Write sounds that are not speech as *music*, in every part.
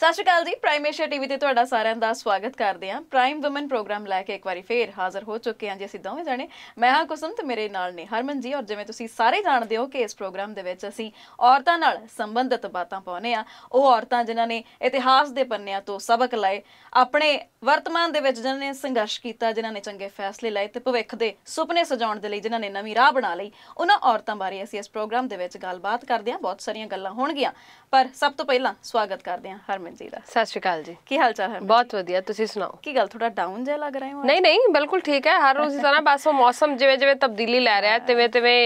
ਸਤਿ ਸ਼੍ਰੀ ਅਕਾਲ ਜੀ prime Asia TV ਤੇ ਤੁਹਾਡਾ ਸਾਰਿਆਂ ਦਾ ਸਵਾਗਤ ਕਰਦੇ ਹਾਂ ਪ੍ਰਾਈਮ ਔਮਨ ਪ੍ਰੋਗਰਾਮ ਲੈ ਕੇ ਇੱਕ ਵਾਰੀ ਫੇਰ ਹਾਜ਼ਰ ਹੋ ਚੁੱਕੇ ਹਾਂ ਜੀ ਅਸੀਂ ਦੋਵੇਂ ਜਣੇ ਮੈਂ ਹਾਂ ਕੁਸਮ ਤੇ ਮੇਰੇ ਨਾਲ ਨੇ ਹਰਮਨ ਜੀ ਔਰ ਜਿਵੇਂ ਤੁਸੀਂ ਸਾਰੇ ਜਾਣਦੇ ਹੋ ਕਿ ਇਸ ਪ੍ਰੋਗਰਾਮ ਦੇ ਵਿੱਚ ਅਸੀਂ ਔਰਤਾਂ ਨਾਲ ਸੰਬੰਧਿਤ ਬਾਤਾਂ ਪਾਉਨੇ ਆ ਉਹ ਔਰਤਾਂ ਜਿਨ੍ਹਾਂ ਨੇ ਇਤਿਹਾਸ ਦੇ ਪੰਨਿਆਂ ਤੋਂ ਸਬਕ ਲਏ ਆਪਣੇ ਵਰਤਮਾਨ ਦੇ ਵਿੱਚ ਜਿਨ੍ਹਾਂ ਨੇ ਸੰਘਰਸ਼ ਕੀਤਾ ਜਿਨ੍ਹਾਂ ਨੇ ਚੰਗੇ ਫੈਸਲੇ ਲਏ ਤੇ ਭਵਿੱਖ ਦੇ ਸੁਪਨੇ ਸਜਾਉਣ ਦੇ ਲਈ ਜਿਨ੍ਹਾਂ ਨੇ ਨਵੀਂ ਰਾਹ ਬਣਾ ਲਈ ਉਹਨਾਂ ਔਰਤਾਂ ਬਾਰੇ ਅਸੀਂ ਇਸ ਪ੍ਰੋਗਰਾਮ ਦੇ ਵਿੱਚ ਗੱਲਬਾਤ ਕਰਦੇ ਆਂ ਬਹੁਤ ਸਾਰੀਆਂ ਗੱਲਾਂ ਹੋਣਗੀਆਂ ਪਰ ਸਭ ਤੋਂ ਪਹਿਲਾਂ ਸਵਾਗਤ ਕਰਦੇ ਹਾਂ ਹਰਮ ਅਹਿਮਦ ਜੀ ਦਾ ਸਤਿ ਸ਼੍ਰੀ ਅਕਾਲ ਜੀ ਕੀ ਹਾਲ ਚਾਲ ਹੈ ਬਹੁਤ ਵਧੀਆ ਤੁਸੀਂ ਸੁਣਾਓ ਕੀ ਗੱਲ ਥੋੜਾ ਡਾਊਨ ਜਿਹਾ ਲੱਗ ਰਿਹਾ ਹੋ ਨਹੀਂ ਨਹੀਂ ਬਿਲਕੁਲ ਠੀਕ ਹੈ ਹਰ ਰੋਜ਼ ਹੀ ਤਰ੍ਹਾਂ ਬਸ ਉਹ ਮੌਸਮ ਜਿਵੇਂ ਜਿਵੇਂ ਤਬਦੀਲੀ ਲੈ ਰਿਹਾ ਤਿਵੇਂ ਤਿਵੇਂ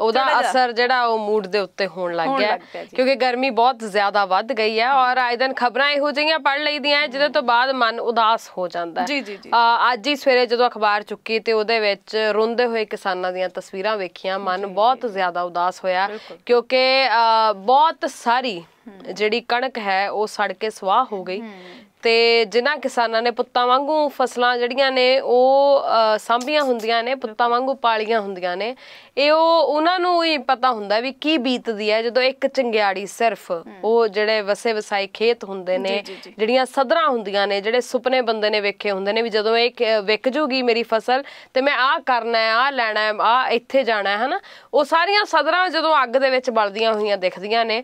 ਉਹਦਾ ਅਸਰ ਜਿਹੜਾ ਉਹ ਮੂਡ ਦੇ ਉੱਤੇ ਹੋਣ ਲੱਗ ਗਿਆ ਕਿਉਂਕਿ ਗਰਮੀ ਬਹੁਤ ਜ਼ਿਆਦਾ ਵੱਧ ਗਈ ਹੈ ਔਰ ਆਏ ਦਿਨ ਖਬਰਾਂ ਇਹੋ ਜਿਹੀਆਂ ਪੜ ਲਈਆਂ ਜਿਹਦੇ ਤੋਂ ਬਾਅਦ ਮਨ ਉਦਾਸ ਹੋ ਜਾਂਦਾ ਜੀ ਜੀ ਜੀ ਅੱਜ ਹੀ ਸਵੇਰੇ ਜਦੋਂ ਅਖਬਾਰ ਚੁੱਕੀ ਤੇ ਉਹਦੇ ਵਿੱਚ ਰੋਂਦੇ ਹੋਏ ਕਿਸਾਨਾਂ ਦੀਆਂ ਤਸਵੀਰਾਂ ਵੇਖੀਆਂ ਮਨ ਬਹੁਤ ਜ਼ਿਆਦਾ ਉਦਾਸ ਹੋਇਆ ਕਿਉਂਕਿ ਬਹੁਤ ਸਾਰੀ ਜਿਹੜੀ ਕਣਕ ਹੈ ਉਹ ਸੜ ਕੇ ਸਵਾਹ ਹੋ ਗਈ ਤੇ ਜਿਨ੍ਹਾਂ ਕਿਸਾਨਾਂ ਨੇ ਪੁੱਤਾਂ ਵਾਂਗੂ ਫਸਲਾਂ ਜਿਹੜੀਆਂ ਨੇ ਉਹ ਸਾਂਭੀਆਂ ਹੁੰਦੀਆਂ ਨੇ ਪੁੱਤਾਂ ਵਾਂਗੂ ਪਾਲੀਆਂ ਹੁੰਦੀਆਂ ਨੇ ਇਹ ਉਹ ਉਹਨਾਂ ਨੂੰ ਹੀ ਪਤਾ ਹੁੰਦਾ ਵੀ ਕੀ ਬੀਤਦੀ ਹੈ ਜਦੋਂ ਇੱਕ ਚੰਗਿਆੜੀ ਸਿਰਫ ਉਹ ਜਿਹੜੇ ਵਸੇ ਵਸਾਈ ਖੇਤ ਹੁੰਦੇ ਨੇ ਜਿਹੜੀਆਂ ਸਦਰਾਂ ਹੁੰਦੀਆਂ ਨੇ ਜਿਹੜੇ ਸੁਪਨੇ ਬੰਦੇ ਨੇ ਵੇਖੇ ਹੁੰਦੇ ਨੇ ਵੀ ਜਦੋਂ ਇਹ ਵਿਕ ਜੂਗੀ ਮੇਰੀ ਫਸਲ ਤੇ ਮੈਂ ਆਹ ਕਰਨਾ ਹੈ ਆਹ ਲੈਣਾ ਹੈ ਆਹ ਇੱਥੇ ਜਾਣਾ ਹੈ ਹਨਾ ਉਹ ਸਾਰੀਆਂ ਸਦਰਾਂ ਜਦੋਂ ਅੱਗ ਦੇ ਵਿੱਚ ਬਲਦੀਆਂ ਹੋਈਆਂ ਦਿਖਦੀਆਂ ਨੇ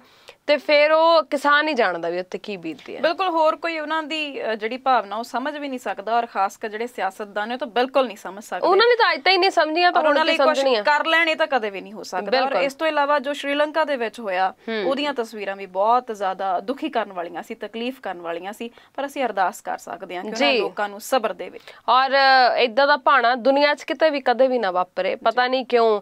ਤੇ ਫਿਰ ਉਹ ਕਿਸਾਨ ਹੀ ਜਾਣਦਾ ਵੀ ਉੱਥੇ ਕੀ ਬੀਤਦੀ ਹੈ ਬਿਲਕੁਲ ਹੋਰ ਕੋਈ ਉਹਨਾਂ ਦੀ ਜਿਹੜੀ ਭਾਵਨਾ ਉਹ ਸਮਝ ਵੀ ਨਹੀਂ ਸਕਦਾ ਔਰ ਖਾਸ ਕਰ ਜਿਹੜੇ ਸਿਆਸਤਦਾਨ ਨੇ ਉਹ ਤਾਂ ਬਿਲਕੁਲ ਨਹੀਂ ਸਮਝ ਸਕਦੇ ਉਹਨਾਂ ਨੇ ਤਾਂ ਅਜੇ ਤਾਂ ਹੀ ਨਹੀਂ ਸਮਝੀਆਂ ਪਰ ਉਹਨਾਂ ਲਈ ਕੁਝ ਕਰ ਲੈਣੇ ਤਾਂ ਕਦੇ ਵੀ ਨਹੀਂ ਹੋ ਸਕਦਾ ਔਰ ਇਸ ਤੋਂ ਇਲਾਵਾ ਜੋ ਸ਼੍ਰੀਲੰਕਾ ਦੇ ਵਿੱਚ ਹੋਇਆ ਉਹਦੀਆਂ ਤਸਵੀਰਾਂ ਵੀ ਬਹੁਤ ਜ਼ਿਆਦਾ ਦੁਖੀ ਕਰਨ ਵਾਲੀਆਂ ਸੀ ਤਕਲੀਫ ਕਰਨ ਵਾਲੀਆਂ ਸੀ ਪਰ ਅਸੀਂ ਅਰਦਾਸ ਕਰ ਸਕਦੇ ਹਾਂ ਕਿ ਉਹਨਾਂ ਲੋਕਾਂ ਨੂੰ ਸਬਰ ਦੇਵੇ ਔਰ ਇਦਾਂ ਦਾ ਭਾਣਾ ਦੁਨੀਆ 'ਚ ਕਿਤੇ ਵੀ ਕਦੇ ਵੀ ਨਾ ਵਾਪਰੇ ਪਤਾ ਨਹੀਂ ਕਿਉਂ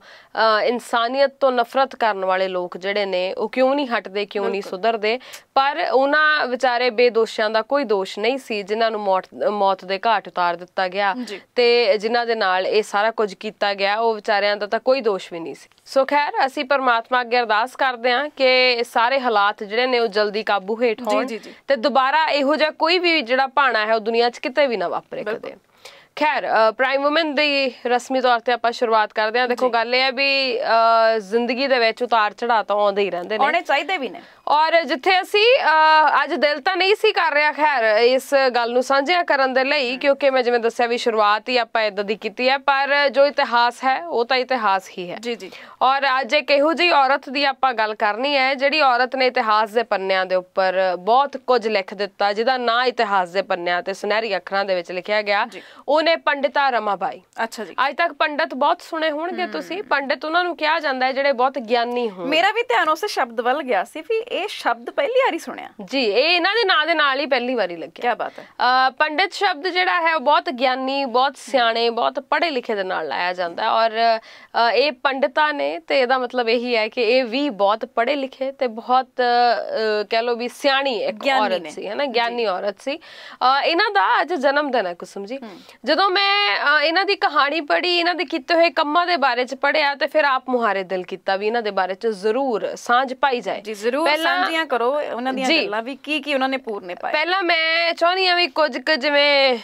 ਇਨਸਾਨੀਅਤ ਤੋਂ ਨਫ਼ਰਤ ਕਰਨ ਵਾਲੇ ਲੋਕ ਜਿਹੜੇ ਨੇ ਉਹ ਕਿਉਂ ਨਹੀਂ ਹਟਦੇ ਕਿਉਂ ਨਹੀਂ ਸੁਧਰਦੇ ਪਰ ਉਹਨਾਂ ਵਿਚਾਰੇ ਬੇਦੋਸ਼ਾਂ ਦਾ ਕੋਈ ਦੋਸ਼ ਨਹੀਂ ਸੀ ਜਿਨ੍ਹਾਂ ਨੂੰ ਮੌਤ ਦੇ ਘਾਟ ਉਤਾਰ ਦਿੱਤਾ ਗਿਆ ਤੇ ਜਿਨ੍ਹਾਂ ਦੇ ਨਾਲ ਇਹ ਸਾਰਾ ਕੁਝ ਕੀਤਾ ਗਿਆ ਉਹ ਵਿਚਾਰਿਆਂ ਦਾ ਤਾਂ ਕੋਈ ਦੋਸ਼ ਵੀ ਨਹੀਂ ਸੀ ਸੋ ਖੈਰ ਅਸੀਂ ਪਰਮਾਤਮਾ ਅੱਗੇ ਅਰਦਾਸ ਕਰਦੇ ਹਾਂ ਕਿ ਸਾਰੇ ਹਾਲਾਤ ਜਿਹੜੇ ਨੇ ਉਹ ਜਲਦੀ ਕਾਬੂ ਹੇਠ ਹੋਣ ਤੇ ਦੁਬਾਰਾ ਇਹੋ ਜਿਹਾ ਕੋਈ ਵੀ ਜਿਹੜਾ ਭਾਣਾ ਹੈ ਉਹ ਦੁਨੀਆ 'ਚ ਕਿਤੇ ਵੀ ਨਾ ਵਾਪਰੇ ਕਦੇ ਖੈਰ ਪ੍ਰਾਈਮ ਔਮਨ ਦੀ ਰਸਮੀ ਤੌਰ ਤੇ ਆਪਾਂ ਸ਼ੁਰੂਆਤ ਕਰਦੇ ਹਾਂ ਦੇਖੋ ਗੱਲ ਇਹ ਹੈ ਵੀ ਜ਼ਿੰਦਗੀ ਦੇ ਵਿੱਚ ਉਤਾਰ ਚੜਾਅ ਤਾਂ ਆਉਂਦੇ ਹੀ ਰਹਿੰਦੇ ਨੇ ਆਉਣੇ ਚਾਹੀਦੇ ਵੀ ਨੇ ਔਰ ਜਿੱਥੇ ਅਸੀਂ ਅੱਜ ਦਿਲ ਤਾਂ ਨਹੀਂ ਸੀ ਕਰ ਰਿਹਾ ਖੈਰ ਇਸ ਗੱਲ ਨੂੰ ਸਾਂਝਿਆ ਕਰਨ ਦੇ ਲਈ ਕਿਉਂਕਿ ਮੈਂ ਜਿਵੇਂ ਦੱਸਿਆ ਵੀ ਸ਼ੁਰੂਆਤ ਹੀ ਆਪਾਂ ਇਦਾਂ ਦੀ ਕੀਤੀ ਹੈ ਪਰ ਜੋ ਇਤਿਹਾਸ ਹੈ ਉਹ ਤਾਂ ਇਤਿਹਾਸ ਹੀ ਹੈ ਜੀ ਜੀ ਔਰ ਅੱਜ ਇਹ ਕਿਹੋ ਜੀ ਔਰਤ ਦੀ ਆਪਾਂ ਗੱਲ ਕਰਨੀ ਹੈ ਜਿਹੜੀ ਔਰਤ ਨੇ ਇਤਿਹਾਸ ਦੇ ਪੰਨਿਆਂ ਦੇ ਉੱਪਰ ਬਹੁਤ ਕੁਝ ਲਿਖ ਦਿੱਤਾ ਜਿਹਦਾ ਨਾਂ ਇਤਿਹਾਸ ਦੇ ਪੰਨਿਆਂ ਤੇ ਸੁਨਹਿਰੀ ਅੱਖਰਾਂ ਦੇ ਵਿੱਚ ਲਿਖਿਆ ਗਿਆ ਉਹ ਨੇ ਪੰਡਿਤਾ ਰਮਾਬਾਈ ਅੱਛਾ ਜੀ ਅੱਜ ਤੱਕ ਪੰਡਤ ਬਹੁਤ ਸੁਣੇ ਹੋਣਗੇ ਤੁਸੀਂ ਪੰਡਤ ਉਹਨਾਂ ਨੂੰ ਕਿਹਾ ਜਾਂਦਾ ਹੈ ਜਿਹੜੇ ਬਹੁਤ ਗਿਆਨੀ ਹੋਣ ਮੇਰਾ ਵੀ ਧਿਆਨ ਉਸ ਸ਼ਬਦ ਵੱਲ ਗਿਆ ਸੀ ਵੀ ਇਹ ਸ਼ਬਦ ਪਹਿਲੀ ਵਾਰੀ ਸੁਣਿਆ ਜੀ ਇਹ ਇਹਨਾਂ ਦੇ ਨਾਂ ਦੇ ਨਾਲ ਹੀ ਪਹਿਲੀ ਵਾਰੀ ਲੱਗਿਆ ਕੀ ਬਾਤ ਹੈ ਪੰਡਿਤ ਸ਼ਬਦ ਜਿਹੜਾ ਹੈ ਉਹ ਬਹੁਤ ਗਿਆਨੀ ਬਹੁਤ ਸਿਆਣੇ ਬਹੁਤ ਪੜ੍ਹੇ ਲਿਖੇ ਦੇ ਨਾਲ ਲਾਇਆ ਜਾਂਦਾ ਔਰ ਇਹ ਪੰਡਤਾ ਨੇ ਤੇ ਇਹਦਾ ਮਤਲਬ ਇਹੀ ਹੈ ਕਿ ਇਹ ਵੀ ਬਹੁਤ ਪੜ੍ਹੇ ਲਿਖੇ ਤੇ ਬਹੁਤ ਕਹਿ ਲੋ ਵੀ ਸਿਆਣੀ ਇੱਕ ਔਰਤ ਸੀ ਹੈ ਨਾ ਗਿਆਨੀ ਔਰਤ ਸੀ ਇਹਨਾਂ ਦਾ ਅੱਜ ਜਨਮ ਦਿਨ ਹੈ ਕੁਸਮ ਜੀ ਜਦੋਂ ਮੈਂ ਇਹਨਾਂ ਦੀ ਕਹਾਣੀ ਪੜ੍ਹੀ ਇਹਨਾਂ ਦੇ ਕੀਤੇ ਹੋਏ ਕੰਮਾਂ ਦੇ ਬਾਰੇ ਚ ਪੜਿਆ ਤੇ ਫਿਰ ਆਪ ਮੁਹਾਰੇ ਦਿਲ ਕੀਤਾ ਵੀ ਇਹਨਾਂ ਦੇ ਬਾਰੇ ਚ ਜ਼ਰੂਰ ਸਾਂਝ ਪਾਈ ਜਾਏ ਜੀ ਜ਼ਰੂਰ ਸਾਂਝੀਆਂ ਕਰੋ ਉਹਨਾਂ ਦੀਆਂ ਗੱਲਾਂ ਵੀ ਕੀ ਕੀ ਉਹਨਾਂ ਨੇ ਪੂਰਨੇ ਪਾਏ ਪਹਿਲਾਂ ਮੈਂ ਚਾਹੁੰਦੀ ਆ ਵੀ ਕੁਝ ਕੁ ਜਿਵੇਂ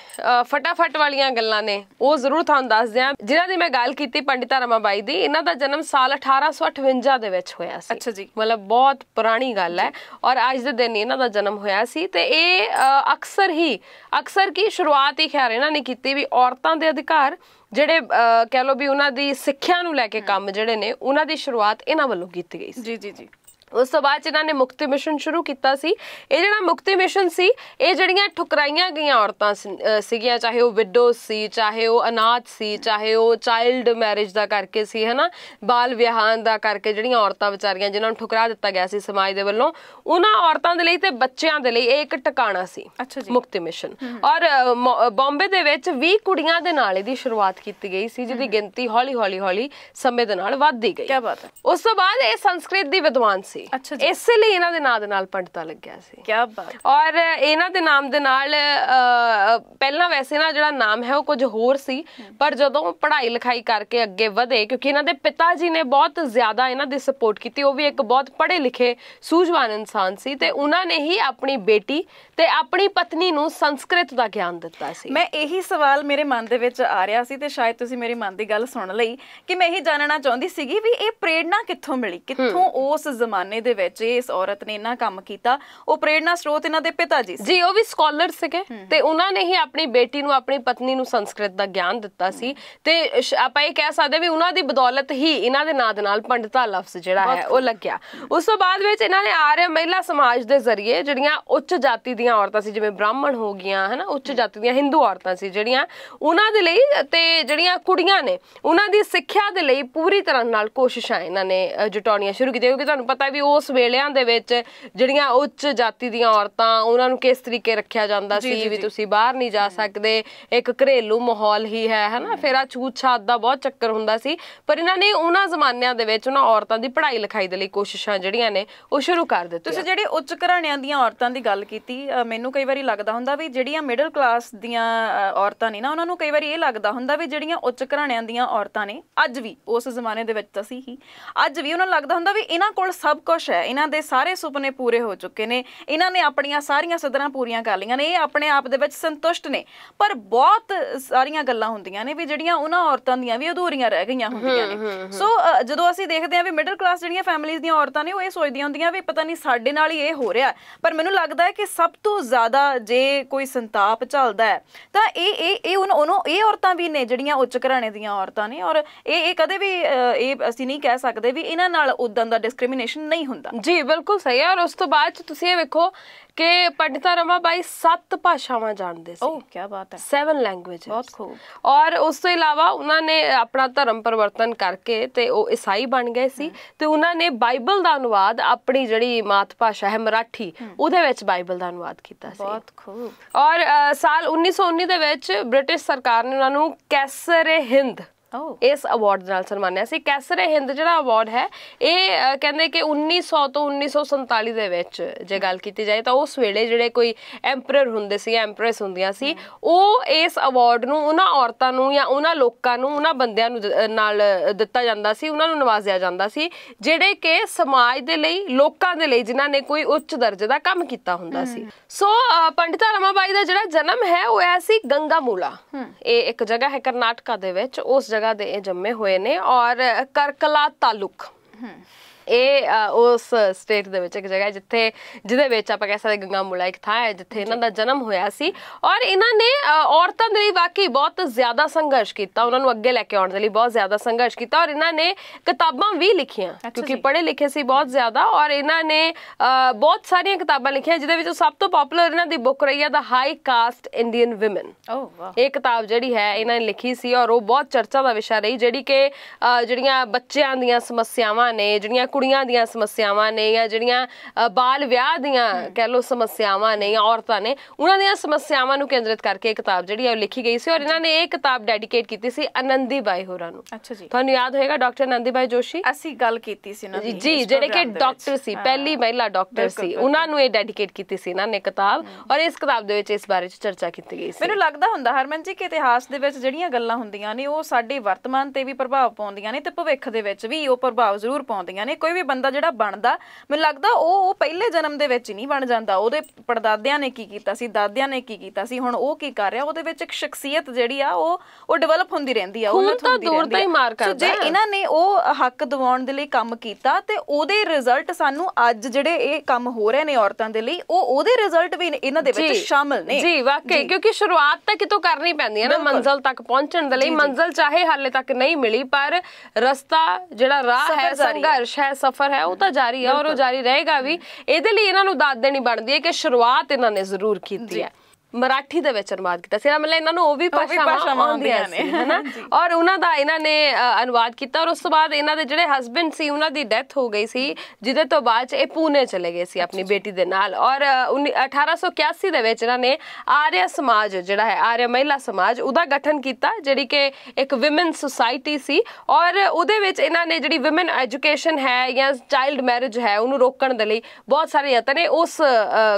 ਫਟਾਫਟ ਵਾਲੀਆਂ ਗੱਲਾਂ ਨੇ ਉਹ ਜ਼ਰੂਰ ਤੁਹਾਨੂੰ ਦੱਸ ਦਿਆਂ ਜਿਨ੍ਹਾਂ ਦੀ ਮੈਂ ਗੱਲ ਕੀਤੀ ਪੰਡਿਤਾ ਰਮਾਬਾਈ ਦੀ ਇਹਨਾਂ ਦਾ ਜਨਮ ਸਾਲ 1858 ਦੇ ਵਿੱਚ ਹੋਇਆ ਸੀ ਅੱਛਾ ਜੀ ਮਤਲਬ ਬਹੁਤ ਪੁਰਾਣੀ ਗੱਲ ਹੈ ਔਰ ਅੱਜ ਦੇ ਦਿਨ ਇਹਨਾਂ ਦਾ ਜਨਮ ਹੋਇਆ ਸੀ ਤੇ ਇਹ ਅਕਸਰ ਹੀ ਅਕਸਰ ਕੀ ਸ਼ੁਰੂਆਤ ਹੀ ਖਿਆਰ ਇਹਨਾਂ ਨੇ ਕੀਤੀ ਵੀ ਔਰਤਾਂ ਦੇ ਅਧਿਕਾਰ ਜਿਹੜੇ ਕਹਿ ਲੋ ਵੀ ਉਹਨਾਂ ਦੀ ਸਿੱਖਿਆ ਨੂੰ ਲੈ ਕੇ ਕੰਮ ਜਿਹੜੇ ਨੇ ਉਹਨਾਂ ਦੀ ਸ਼ੁਰੂਆਤ ਇਹਨਾਂ ਵੱਲੋਂ ਕੀਤੀ ਗਈ ਸੀ ਜੀ ਜੀ ਜੀ ਉਸ ਤੋਂ ਬਾਅਦ ਇਹਨਾਂ ਨੇ ਮੁਕਤੀ ਮਿਸ਼ਨ ਸ਼ੁਰੂ ਕੀਤਾ ਸੀ ਇਹ ਜਿਹੜਾ ਮੁਕਤੀ ਮਿਸ਼ਨ ਸੀ ਇਹ ਜਿਹੜੀਆਂ ਠੁਕਰਾਈਆਂ ਗਈਆਂ ਔਰਤਾਂ ਸੀਗੀਆਂ ਚਾਹੇ ਉਹ ਵਿਡੋ ਸੀ ਚਾਹੇ ਉਹ ਅਨਾਥ ਸੀ ਚਾਹੇ ਉਹ ਚਾਈਲਡ ਮੈਰਿਜ ਦਾ ਕਰਕੇ ਸੀ ਹਨਾ ਬਾਲ ਵਿਆਹਾਂ ਦਾ ਕਰਕੇ ਜਿਹੜੀਆਂ ਔਰਤਾਂ ਵਿਚਾਰੀਆਂ ਜਿਨ੍ਹਾਂ ਨੂੰ ਠੁਕਰਾ ਦਿੱਤਾ ਗਿਆ ਸੀ ਸਮਾਜ ਦੇ ਵੱਲੋਂ ਉਹਨਾਂ ਔਰਤਾਂ ਦੇ ਲਈ ਤੇ ਬੱਚਿਆਂ ਦੇ ਲਈ ਇਹ ਇੱਕ ਟਿਕਾਣਾ ਸੀ ਮੁਕਤੀ ਮਿਸ਼ਨ ਔਰ ਬੰਬੇ ਦੇ ਵਿੱਚ 20 ਕੁੜੀਆਂ ਦੇ ਨਾਲ ਇਹਦੀ ਸ਼ੁਰੂਆਤ ਕੀਤੀ ਗਈ ਸੀ ਜਿਹਦੀ ਗਿਣਤੀ ਹੌਲੀ ਹੌਲੀ ਹੌਲੀ ਸਮੇਂ ਦੇ ਨਾਲ ਵਧਦੀ ਗਈ ਕੀ ਬਾਤ ਹੈ ਉਸ ਤੋਂ ਬਾਅਦ ਇਹ ਸੰਸਕ੍ਰਿਤ ਦੀ ਵਿਦਵਾਨ ਸੀ ਸੀ ਇਸ ਲਈ ਇਹਨਾਂ ਦੇ ਨਾਮ ਦੇ ਨਾਲ ਪੰਡਤਾ ਲੱਗਿਆ ਸੀ ਕੀ ਬਾਤ ਔਰ ਇਹਨਾਂ ਦੇ ਨਾਮ ਦੇ ਨਾਲ ਪਹਿਲਾਂ ਵੈਸੇ ਨਾ ਜਿਹੜਾ ਨਾਮ ਹੈ ਉਹ ਕੁਝ ਹੋਰ ਸੀ ਪਰ ਜਦੋਂ ਪੜ੍ਹਾਈ ਲਿਖਾਈ ਕਰਕੇ ਅੱਗੇ ਵਧੇ ਕਿਉਂਕਿ ਇਹਨਾਂ ਦੇ ਪਿਤਾ ਜੀ ਨੇ ਬਹੁਤ ਜ਼ਿਆਦਾ ਇਹਨਾਂ ਦੀ ਸਪੋਰਟ ਕੀਤੀ ਉਹ ਵੀ ਇੱਕ ਬਹੁਤ ਪੜ੍ਹੇ ਲਿਖੇ ਸੂਝਵਾਨ ਇਨਸਾਨ ਸੀ ਤੇ ਉਹਨਾਂ ਨੇ ਹੀ ਆਪਣੀ ਬੇਟੀ ਤੇ ਆਪਣੀ ਪਤਨੀ ਨੂੰ ਸੰਸਕ੍ਰਿਤ ਦਾ ਗਿਆਨ ਦਿੱਤਾ ਸੀ ਮੈਂ ਇਹੀ ਸਵਾਲ ਮੇਰੇ ਮਨ ਦੇ ਵਿੱਚ ਆ ਰਿਹਾ ਸੀ ਤੇ ਸ਼ਾਇਦ ਤੁਸੀਂ ਮੇਰੀ ਮਨ ਦੀ ਗੱਲ ਸੁਣ ਲਈ ਕਿ ਮੈਂ ਇਹੀ ਜਾਣਨਾ ਚਾਹੁੰਦੀ ਸੀਗੀ ਵੀ ਇਹ ਪ੍ਰੇਰਣਾ ਕਿੱਥੋਂ ਮਿਲੀ ਕਿੱਥੋਂ ਉਸ ਜ਼ਮਾਨੇ ਜ਼ਮਾਨੇ ਦੇ ਵਿੱਚ ਇਸ ਔਰਤ ਨੇ ਇਹਨਾਂ ਕੰਮ ਕੀਤਾ ਉਹ ਪ੍ਰੇਰਣਾ ਸਰੋਤ ਇਹਨਾਂ ਦੇ ਪਿਤਾ ਜੀ ਸੀ ਜੀ ਉਹ ਵੀ ਸਕਾਲਰ ਸੀਗੇ ਤੇ ਉਹਨਾਂ ਨੇ ਹੀ ਆਪਣੀ ਬੇਟੀ ਨੂੰ ਆਪਣੀ ਪਤਨੀ ਨੂੰ ਸੰਸਕ੍ਰਿਤ ਦਾ ਗਿਆਨ ਦਿੱਤਾ ਸੀ ਤੇ ਆਪਾਂ ਇਹ ਕਹਿ ਸਕਦੇ ਵੀ ਉਹਨਾਂ ਦੀ ਬਦੌਲਤ ਹੀ ਇਹਨਾਂ ਦੇ ਨਾਂ ਦੇ ਨਾਲ ਪੰਡਤਾ ਲਫ਼ਜ਼ ਜਿਹੜਾ ਹੈ ਉਹ ਲੱਗਿਆ ਉਸ ਤੋਂ ਬਾਅਦ ਵਿੱਚ ਇਹਨਾਂ ਨੇ ਆਰਿਆ ਮਹਿਲਾ ਸਮਾਜ ਦੇ ਜ਼ਰੀਏ ਜਿਹੜੀਆਂ ਉੱਚ ਜਾਤੀ ਦੀਆਂ ਔਰਤਾਂ ਸੀ ਜਿਵੇਂ ਬ੍ਰਾਹਮਣ ਹੋ ਗਈਆਂ ਹਨਾ ਉੱਚ ਜਾਤੀ ਦੀਆਂ ਹਿੰਦੂ ਔਰਤਾਂ ਸੀ ਜਿਹੜੀਆਂ ਉਹਨਾਂ ਦੇ ਲਈ ਤੇ ਜਿਹੜੀਆਂ ਕੁੜੀਆਂ ਨੇ ਉਹਨਾਂ ਦੀ ਸਿੱਖਿਆ ਦੇ ਲਈ ਪੂਰੀ ਤਰ੍ਹਾਂ ਨਾਲ ਕੋਸ਼ਿਸ਼ਾਂ ਇਹਨਾਂ ਨੇ ਜਟਾਉਣੀਆਂ ਸ਼ੁਰੂ ਕੀਤੀਆਂ ਕਿਉਂਕਿ ਤੁਹਾਨੂੰ ਪਤਾ ਵੀ ਉਸ ਵੇਲਿਆਂ ਦੇ ਵਿੱਚ ਜਿਹੜੀਆਂ ਉੱਚ ਜਾਤੀ ਦੀਆਂ ਔਰਤਾਂ ਉਹਨਾਂ ਨੂੰ ਕਿਸ ਤਰੀਕੇ ਰੱਖਿਆ ਜਾਂਦਾ ਸੀ ਵੀ ਤੁਸੀਂ ਬਾਹਰ ਨਹੀਂ ਜਾ ਸਕਦੇ ਇੱਕ ਘਰੇਲੂ ਮਾਹੌਲ ਹੀ ਹੈ ਹਨਾ ਫਿਰ ਆ ਛੂਤ ਦਾ ਬਹੁਤ ਚੱਕਰ ਹੁੰਦਾ ਸੀ ਪਰ ਇਹਨਾਂ ਨੇ ਉਹਨਾਂ ਜ਼ਮਾਨਿਆਂ ਦੇ ਵਿੱਚ ਉਹਨਾਂ ਔਰਤਾਂ ਦੀ ਪੜ੍ਹਾਈ ਲਿਖਾਈ ਦੇ ਲਈ ਕੋਸ਼ਿਸ਼ਾਂ ਜਿਹੜੀਆਂ ਨੇ ਉਹ ਸ਼ੁਰੂ ਕਰ ਦਿੱਤੀਆਂ ਤੁਸੀਂ ਜਿਹੜੇ ਉੱਚ ਘਰਾਣਿਆਂ ਦੀਆਂ ਔਰਤਾਂ ਦੀ ਗੱਲ ਕੀਤੀ ਮੈਨੂੰ ਕਈ ਵਾਰੀ ਲੱਗਦਾ ਹੁੰਦਾ ਵੀ ਜਿਹੜੀਆਂ ਮਿਡਲ ਕਲਾਸ ਦੀਆਂ ਔਰਤਾਂ ਨੇ ਨਾ ਉਹਨਾਂ ਨੂੰ ਕਈ ਵਾਰੀ ਇਹ ਲੱਗਦਾ ਹੁੰਦਾ ਵੀ ਜਿਹੜੀਆਂ ਉੱਚ ਘਰਾਣਿਆਂ ਦੀਆਂ ਔਰਤਾਂ ਨੇ ਅੱਜ ਵੀ ਉਸ ਜ਼ਮਾਨੇ ਦੇ ਵਿੱਚ ਤਾਂ ਸੀ ਹੀ ਅੱਜ ਵੀ ਉਹਨਾਂ ਨੂੰ ਲੱਗਦਾ ਹੁੰਦਾ ਵੀ ਇਹਨਾਂ ਕੋਲ ਸਭ ਕੁਝ ਹੈ ਇਹਨਾਂ ਦੇ ਸਾਰੇ ਸੁਪਨੇ ਪੂਰੇ ਹੋ ਚੁੱਕੇ ਨੇ ਇਹਨਾਂ ਨੇ ਆਪਣੀਆਂ ਸਾਰੀਆਂ ਸਦਰਾਂ ਪੂਰੀਆਂ ਕਰ ਲਈਆਂ ਨੇ ਇਹ ਆਪਣੇ ਆਪ ਦੇ ਵਿੱਚ ਸੰਤੁਸ਼ਟ ਨੇ ਪਰ ਬਹੁਤ ਸਾਰੀਆਂ ਗੱਲਾਂ ਹੁੰਦੀਆਂ ਨੇ ਵੀ ਜਿਹੜੀਆਂ ਉਹਨਾਂ ਔਰਤਾਂ ਦੀਆਂ ਵੀ ਅਧੂਰੀਆਂ ਰਹਿ ਗਈਆਂ ਹੁੰਦੀਆਂ ਨੇ ਸੋ ਜਦੋਂ ਅਸੀਂ ਦੇਖਦੇ ਹਾਂ ਵੀ ਮਿਡਲ ਕਲਾਸ ਜਿਹੜੀਆਂ ਫੈਮਿਲੀਆਂ ਦੀਆਂ ਔਰਤਾਂ ਨੇ ਉਹ ਇਹ ਸੋਚਦੀਆਂ ਹੁੰਦੀਆਂ ਵੀ ਪਤਾ ਨਹੀਂ ਸਾਡੇ ਨਾਲ ਹੀ ਇਹ ਹੋ ਰਿਹਾ ਪਰ ਮੈਨੂੰ ਲੱਗਦਾ ਹੈ ਕਿ ਸਭ ਤੋਂ ਜ਼ਿਆਦਾ ਜੇ ਕੋਈ ਸੰਤਾਪ ਚੱਲਦਾ ਹੈ ਤਾਂ ਇਹ ਇਹ ਇਹ ਉਹਨਾਂ ਇਹ ਔਰਤਾਂ ਵੀ ਨੇ ਜਿਹੜੀਆਂ ਉੱਚ ਘਰਾਣੇ ਦੀਆਂ ਔਰਤਾਂ ਨੇ ਔਰ ਇਹ ਇਹ ਕਦੇ ਵੀ ਇਹ ਅਸੀਂ ਨਹੀਂ ਕਹਿ ਸਕਦੇ ਵੀ ਇਹਨਾਂ ਨਾਲ ਉਦਾਂ ਦਾ ਡਿਸਕ੍ਰਿਮੀਨੇਸ਼ਨ ਨਹੀਂ ਹੁੰਦਾ ਜੀ ਬਿਲਕੁਲ ਸਹੀ ਹੈ ਔਰ ਉਸ ਤੋਂ ਬਾਅਦ ਤੁਸੀਂ ਇਹ ਵੇਖੋ ਕਿ ਪੰਡਿਤਾ ਬਾਈ ਸੱਤ ਭਾਸ਼ਾਵਾਂ ਜਾਣਦੇ ਸੀ ਉਹ ਕੀ ਬਾਤ ਹੈ ਸੈਵਨ ਲੈਂਗੁਏਜ ਬਹੁਤ ਖੂਬ ਔਰ ਉਸ ਤੋਂ ਇਲਾਵਾ ਉਹਨਾਂ ਨੇ ਆਪਣਾ ਧਰਮ ਪਰਿਵਰਤਨ ਕਰਕੇ ਤੇ ਉਹ ਈਸਾਈ ਬਣ ਗਏ ਸੀ ਤੇ ਉਹਨਾਂ ਨੇ ਬਾਈਬਲ ਦਾ ਅਨੁਵਾਦ ਆਪਣੀ ਜਿਹੜੀ ਮਾਤ ਭਾਸ਼ਾ ਹੈ ਮਰਾਠੀ ਉਹਦੇ ਵਿੱਚ ਬਾਈਬਲ ਦਾ ਅਨੁਵਾਦ ਕੀਤਾ ਸੀ ਬਹੁਤ ਖੂਬ ਔਰ ਸਾਲ 1919 ਦੇ ਵਿੱਚ ਬ੍ਰਿਟਿਸ਼ ਸਰਕਾਰ ਨੇ ਉਹਨਾਂ ਨੂੰ ਕੈਸਰ ਹਿੰਦ Oh. ਇਸ ਅਵਾਰਡ ਨਾਲ ਸਨਮਾਨਿਆ ਸੀ ਕੈਸਰੇ ਹਿੰਦ ਜਿਹੜਾ ਅਵਾਰਡ ਹੈ ਇਹ ਕਹਿੰਦੇ ਕਿ 1900 ਤੋਂ 1947 ਦੇ ਵਿੱਚ ਜੇ ਗੱਲ ਕੀਤੀ ਜਾਏ ਤਾਂ ਉਸ ਵੇਲੇ ਜਿਹੜੇ ਕੋਈ ਐਮਪਰਰ ਹੁੰਦੇ ਸੀ ਐਮਪ੍ਰੈਸ ਹੁੰਦੀਆਂ ਸੀ ਉਹ ਇਸ ਅਵਾਰਡ ਨੂੰ ਉਹਨਾਂ ਔਰਤਾਂ ਨੂੰ ਜਾਂ ਉਹਨਾਂ ਲੋਕਾਂ ਨੂੰ ਉਹਨਾਂ ਬੰਦਿਆਂ ਨੂੰ ਨਾਲ ਦਿੱਤਾ ਜਾਂਦਾ ਸੀ ਉਹਨਾਂ ਨੂੰ ਨਵਾਜ਼ਿਆ ਜਾਂਦਾ ਸੀ ਜਿਹੜੇ ਕਿ ਸਮਾਜ ਦੇ ਲਈ ਲੋਕਾਂ ਦੇ ਲਈ ਜਿਨ੍ਹਾਂ ਨੇ ਕੋਈ ਉੱਚ ਦਰਜੇ ਦਾ ਕੰਮ ਕੀਤਾ ਹੁੰਦਾ ਸੀ ਸੋ ਪੰਡਿਤਾ ਰਮਾਬਾਈ ਦਾ ਜਿਹੜਾ ਜਨਮ ਹੈ ਉਹ ਐਸੀ ਗੰਗਾ ਮੂਲਾ ਇਹ ਇੱਕ ਜਗ੍ਹਾ ਹੈ ਕਰਨਾਟਕਾ ਦੇ ਵਿੱਚ ਉਸ ਜਗ੍ਹਾ ਦੇ ਜੰਮੇ ਹੋਏ ਨੇ ਔਰ ਕਰਕਲਾ ਤਾਲੁਕ ਇਹ ਉਸ ਸਟੇਟ ਦੇ ਵਿੱਚ ਇੱਕ ਜਗ੍ਹਾ ਹੈ ਜਿੱਥੇ ਜਿਹਦੇ ਵਿੱਚ ਆਪਾਂ ਕਹਿ ਸਕਦੇ ਗੰਗਾ ਮੁਲਾ ਇੱਕ ਥਾਂ ਹੈ ਜਿੱਥੇ ਇਹਨਾਂ ਦਾ ਜਨਮ ਹੋਇਆ ਸੀ ਔਰ ਇਹਨਾਂ ਨੇ ਔਰਤਾਂ ਦੇ ਲਈ ਵਾਕਈ ਬਹੁਤ ਜ਼ਿਆਦਾ ਸੰਘਰਸ਼ ਕੀਤਾ ਉਹਨਾਂ ਨੂੰ ਅੱਗੇ ਲੈ ਕੇ ਆਉਣ ਦੇ ਲਈ ਬਹੁਤ ਜ਼ਿਆਦਾ ਸੰਘਰਸ਼ ਕੀਤਾ ਔਰ ਇਹਨਾਂ ਨੇ ਕਿਤਾਬਾਂ ਵੀ ਲਿਖੀਆਂ ਕਿਉਂਕਿ ਪੜ੍ਹੇ ਲਿਖੇ ਸੀ ਬਹੁਤ ਜ਼ਿਆਦਾ ਔਰ ਇਹਨਾਂ ਨੇ ਬਹੁਤ ਸਾਰੀਆਂ ਕਿਤਾਬਾਂ ਲਿਖੀਆਂ ਜਿਹਦੇ ਵਿੱਚ ਸਭ ਤੋਂ ਪਪੂਲਰ ਇਹਨਾਂ ਦੀ ਬੁੱਕ ਰਹੀ ਹੈ ਦਾ ਹਾਈ ਕਾਸਟ ਇੰਡੀਅਨ ਔਮਨ ਇਹ ਕਿਤਾਬ ਜਿਹੜੀ ਹੈ ਇਹਨਾਂ ਨੇ ਲਿਖੀ ਸੀ ਔਰ ਉਹ ਬਹੁਤ ਚਰਚਾ ਦਾ ਵਿਸ਼ਾ ਰਹੀ ਜਿਹੜੀ ਕਿ ਜਿਹੜੀਆਂ ਬੱਚਿਆਂ ਦੀਆਂ ਸਮੱਸਿਆਵਾਂ ਨੇ ਜਿਹੜੀਆਂ ਕੁੜੀਆਂ ਦੀਆਂ ਸਮੱਸਿਆਵਾਂ ਨੇ ਜਾਂ ਜਿਹੜੀਆਂ ਬਾਲ ਵਿਆਹ ਦੀਆਂ ਕਹਿ ਲੋ ਸਮੱਸਿਆਵਾਂ ਨੇ ਜਾਂ ਔਰਤਾਂ ਨੇ ਉਹਨਾਂ ਦੀਆਂ ਸਮੱਸਿਆਵਾਂ ਨੂੰ ਕੇਂਦਰਿਤ ਕਰਕੇ ਕਿਤਾਬ ਜਿਹੜੀ ਹੈ ਉਹ ਲਿਖੀ ਗਈ ਸੀ ਔਰ ਇਹਨਾਂ ਨੇ ਇਹ ਕਿਤਾਬ ਡੈਡੀਕੇਟ ਕੀਤੀ ਸੀ ਅਨੰਦੀ ਬਾਈ ਹੋਰਾਂ ਨੂੰ ਅੱਛਾ ਜੀ ਤੁਹਾਨੂੰ ਯਾਦ ਹੋਏਗਾ ਡਾਕਟਰ ਅਨੰਦੀ ਬਾਈ ਜੋਸ਼ੀ ਅਸੀਂ ਗੱਲ ਕੀਤੀ ਸੀ ਨਾ ਜੀ ਜਿਹੜੇ ਕਿ ਡਾਕਟਰ ਸੀ ਪਹਿਲੀ ਮਹਿਲਾ ਡਾਕਟਰ ਸੀ ਉਹਨਾਂ ਨੂੰ ਇਹ ਡੈਡੀਕੇਟ ਕੀਤੀ ਸੀ ਇਹਨਾਂ ਨੇ ਕਿਤਾਬ ਔਰ ਇਸ ਕਿਤਾਬ ਦੇ ਵਿੱਚ ਇਸ ਬਾਰੇ ਚ ਚਰਚਾ ਕੀਤੀ ਗਈ ਸੀ ਮੈਨੂੰ ਲੱਗਦਾ ਹੁੰਦਾ ਹਰਮਨ ਜੀ ਕਿ ਇਤਿਹਾਸ ਦੇ ਵਿੱਚ ਜਿਹੜੀਆਂ ਗੱਲਾਂ ਹੁੰਦੀਆਂ ਨੇ ਉਹ ਸਾਡੇ ਵਰਤਮਾਨ ਤੇ ਵੀ ਪ੍ਰਭਾਵ ਪਾਉਂਦੀਆਂ ਨੇ ਤੇ ਭਵਿੱਖ ਦੇ ਵਿੱਚ ਵੀ ਉਹ ਪ੍ਰਭਾਵ ਜ਼ਰੂਰ ਪਾਉਂਦੀਆਂ ਨੇ ਕੋਈ ਵੀ ਬੰਦਾ ਜਿਹੜਾ ਬਣਦਾ ਮੈਨੂੰ ਲੱਗਦਾ ਉਹ ਉਹ ਪਹਿਲੇ ਜਨਮ ਦੇ ਵਿੱਚ ਨਹੀਂ ਬਣ ਜਾਂਦਾ ਉਹਦੇ ਪੜਦਾਦਿਆਂ ਨੇ ਕੀ ਕੀਤਾ ਸੀ ਦਾਦਿਆਂ ਨੇ ਕੀ ਕੀਤਾ ਸੀ ਹੁਣ ਉਹ ਕੀ ਕਰ ਰਿਹਾ ਉਹਦੇ ਵਿੱਚ ਇੱਕ ਸ਼ਖਸੀਅਤ ਜਿਹੜੀ ਆ ਉਹ ਉਹ ਡਿਵੈਲਪ ਹੁੰਦੀ ਰਹਿੰਦੀ ਆ ਉਹ ਹੁੰਦੀ ਰਹਿੰਦੀ ਦੂਰ ਤਾਂ ਹੀ ਮਾਰ ਕਰਦਾ ਜੇ ਇਹਨਾਂ ਨੇ ਉਹ ਹੱਕ ਦਿਵਾਉਣ ਦੇ ਲਈ ਕੰਮ ਕੀਤਾ ਤੇ ਉਹਦੇ ਰਿਜ਼ਲਟ ਸਾਨੂੰ ਅੱਜ ਜਿਹੜੇ ਇਹ ਕੰਮ ਹੋ ਰਹੇ ਨੇ ਔਰਤਾਂ ਦੇ ਲਈ ਉਹ ਉਹਦੇ ਰਿਜ਼ਲਟ ਵੀ ਇਹਨਾਂ ਦੇ ਵਿੱਚ ਸ਼ਾਮਲ ਨੇ ਜੀ ਵਾਕਈ ਕਿਉਂਕਿ ਸ਼ੁਰੂਆਤ ਤਾਂ ਕਿਤੋਂ ਕਰਨੀ ਪੈਂਦੀ ਹੈ ਨਾ ਮੰਜ਼ਲ ਤੱਕ ਪਹੁੰਚਣ ਦੇ ਲਈ ਮੰਜ਼ਲ ਚਾਹੇ ਹਾਲੇ ਤੱਕ ਨਹੀਂ ਮਿਲੀ ਪਰ ਰਸਤਾ ਜਿਹੜਾ ਰਾਹ ਹੈ ਸੰਘਰਸ਼ ਹੈ ਹੈ ਸਫ਼ਰ ਹੈ ਉਹ ਤਾਂ ਜਾਰੀ ਹੈ ਔਰ ਉਹ ਜਾਰੀ ਰਹੇਗਾ ਵੀ ਇਹਦੇ ਲਈ ਇਹਨਾਂ ਨੂੰ ਦਾਦ ਦੇਣੀ ਬਣਦੀ ਹੈ ਕਿ ਸ਼ੁਰੂਆਤ ਇਹਨਾਂ ਨੇ ਜ਼ਰੂਰ ਕੀਤੀ ਹੈ ਮਰਾਠੀ ਦੇ ਵਿੱਚ ਅਨੁਵਾਦ ਕੀਤਾ ਸੀ ਮਤਲਬ ਇਹਨਾਂ ਨੂੰ ਉਹ ਵੀ ਭਾਸ਼ਾਵਾਂ ਆਉਂਦੀਆਂ ਨੇ ਹਨਾ *laughs* ਔਰ ਉਹਨਾਂ ਦਾ ਇਹਨਾਂ ਨੇ ਅਨੁਵਾਦ ਕੀਤਾ ਔਰ ਉਸ ਤੋਂ ਬਾਅਦ ਇਹਨਾਂ ਦੇ ਜਿਹੜੇ ਹਸਬੰਡ ਸੀ ਉਹਨਾਂ ਦੀ ਡੈਥ ਹੋ ਗਈ ਸੀ ਜਿਹਦੇ ਤੋਂ ਬਾਅਦ ਇਹ ਪੂਨੇ ਚਲੇ ਗਏ ਸੀ ਆਪਣੀ ਬੇਟੀ ਦੇ ਨਾਲ ਔਰ 1881 ਦੇ ਵਿੱਚ ਇਹਨਾਂ ਨੇ ਆਰਿਆ ਸਮਾਜ ਜਿਹੜਾ ਹੈ ਆਰਿਆ ਮਹਿਲਾ ਸਮਾਜ ਉਹਦਾ ਗਠਨ ਕੀਤਾ ਜਿਹੜੀ ਕਿ ਇੱਕ ਔਮਨ ਸੋਸਾਇਟੀ ਸੀ ਔਰ ਉਹਦੇ ਵਿੱਚ ਇਹਨਾਂ ਨੇ ਜਿਹੜੀ ਔਮਨ ਐਜੂਕੇਸ਼ਨ ਹੈ ਜਾਂ ਚਾਈਲਡ ਮੈਰਿਜ ਹੈ ਉਹਨੂੰ ਰੋਕਣ ਦੇ ਲਈ ਬਹੁਤ ਸਾਰੇ ਯਤਨ ਨੇ ਉਸ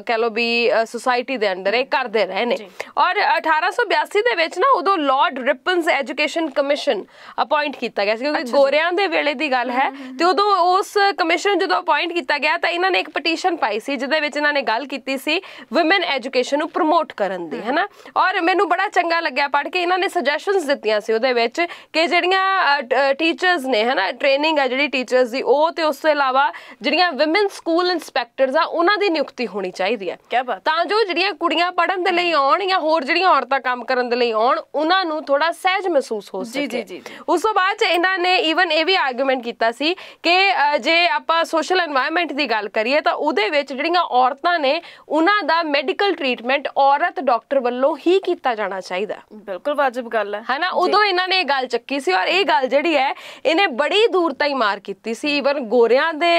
ਕਹ ਲੋ ਵੀ ਸੋਸਾਇਟੀ ਦੇ ਅੰਦਰ ਇਹ ਕਰਦੇ ਹੁੰਦੇ ਰਹੇ ਨੇ ਔਰ 1882 ਦੇ ਵਿੱਚ ਨਾ ਉਦੋਂ lord Ripon's education commission appoint ਕੀਤਾ ਗਿਆ ਸੀ ਕਿਉਂਕਿ ਗੋਰਿਆਂ ਦੇ ਵੇਲੇ ਦੀ ਗੱਲ ਹੈ ਤੇ ਉਦੋਂ ਉਸ ਕਮਿਸ਼ਨ ਜਦੋਂ ਅਪਾਇੰਟ ਕੀਤਾ ਗਿਆ ਤਾਂ ਇਹਨਾਂ ਨੇ ਇੱਕ ਪਟੀਸ਼ਨ ਪਾਈ ਸੀ ਜਿਹਦੇ ਵਿੱਚ ਇਹਨਾਂ ਨੇ ਗੱਲ ਕੀਤੀ ਸੀ ਔਮਨ ਐਜੂਕੇਸ਼ਨ ਨੂੰ ਪ੍ਰਮੋਟ ਕਰਨ ਦੀ ਹੈਨਾ ਔਰ ਮੈਨੂੰ ਬੜਾ ਚੰਗਾ ਲੱਗਿਆ ਪੜ੍ਹ ਕੇ ਇਹਨਾਂ ਨੇ ਸੁਜੈਸ਼ਨਸ ਦਿੱਤੀਆਂ ਸੀ ਉਹਦੇ ਵਿੱਚ ਕਿ ਜਿਹੜੀਆਂ ਟੀਚਰਸ ਨੇ ਹੈਨਾ ਟ੍ਰੇਨਿੰਗ ਹੈ ਜਿਹੜੀ ਟੀਚਰਸ ਦੀ ਉਹ ਤੇ ਉਸ ਤੋਂ ਇਲਾਵਾ ਜਿਹੜੀਆਂ ਔਮਨ ਸਕੂਲ ਇਨਸਪੈਕਟਰਸ ਆ ਉਹਨਾਂ ਦੀ ਨਿਯੁਕਤੀ ਹੋਣੀ ਚਾਹੀਦੀ ਹੈ ਤਾਂ ਜੋ ਜਿਹੜੀਆਂ ਕੁੜੀਆਂ ਪੜ੍ਹਨ ਦੇ ਲਈ ਆਉਣ ਜਾਂ ਹੋਰ ਜਿਹੜੀਆਂ ਔਰਤਾਂ ਕੰਮ ਕਰਨ ਦੇ ਲਈ ਆਉਣ ਉਹਨਾਂ ਨੂੰ ਥੋੜਾ ਸਹਿਜ ਮਹਿਸੂਸ ਹੋ ਸਕੇ ਜੀ ਜੀ ਉਸ ਤੋਂ ਬਾਅਦ ਇਹਨਾਂ ਨੇ ਈਵਨ ਇਹ ਵੀ ਆਰਗੂਮੈਂਟ ਕੀਤਾ ਸੀ ਕਿ ਜੇ ਆਪਾਂ ਸੋਸ਼ਲ এনवायरमेंट ਦੀ ਗੱਲ ਕਰੀਏ ਤਾਂ ਉਹਦੇ ਵਿੱਚ ਜਿਹੜੀਆਂ ਔਰਤਾਂ ਨੇ ਉਹਨਾਂ ਦਾ ਮੈਡੀਕਲ ਟ੍ਰੀਟਮੈਂਟ ਔਰਤ ਡਾਕਟਰ ਵੱਲੋਂ ਹੀ ਕੀਤਾ ਜਾਣਾ ਚਾਹੀਦਾ ਬਿਲਕੁਲ ਵਾਜਬ ਗੱਲ ਹੈ ਹੈਨਾ ਉਦੋਂ ਇਹਨਾਂ ਨੇ ਇਹ ਗੱਲ ਚੱਕੀ ਸੀ ਔਰ ਇਹ ਗੱਲ ਜਿਹੜੀ ਹੈ ਇਹਨੇ ਬੜੀ ਦੂਰ ਹੀ ਮਾਰ ਕੀਤੀ ਸੀ ਈਵਨ ਗੋਰਿਆਂ ਦੇ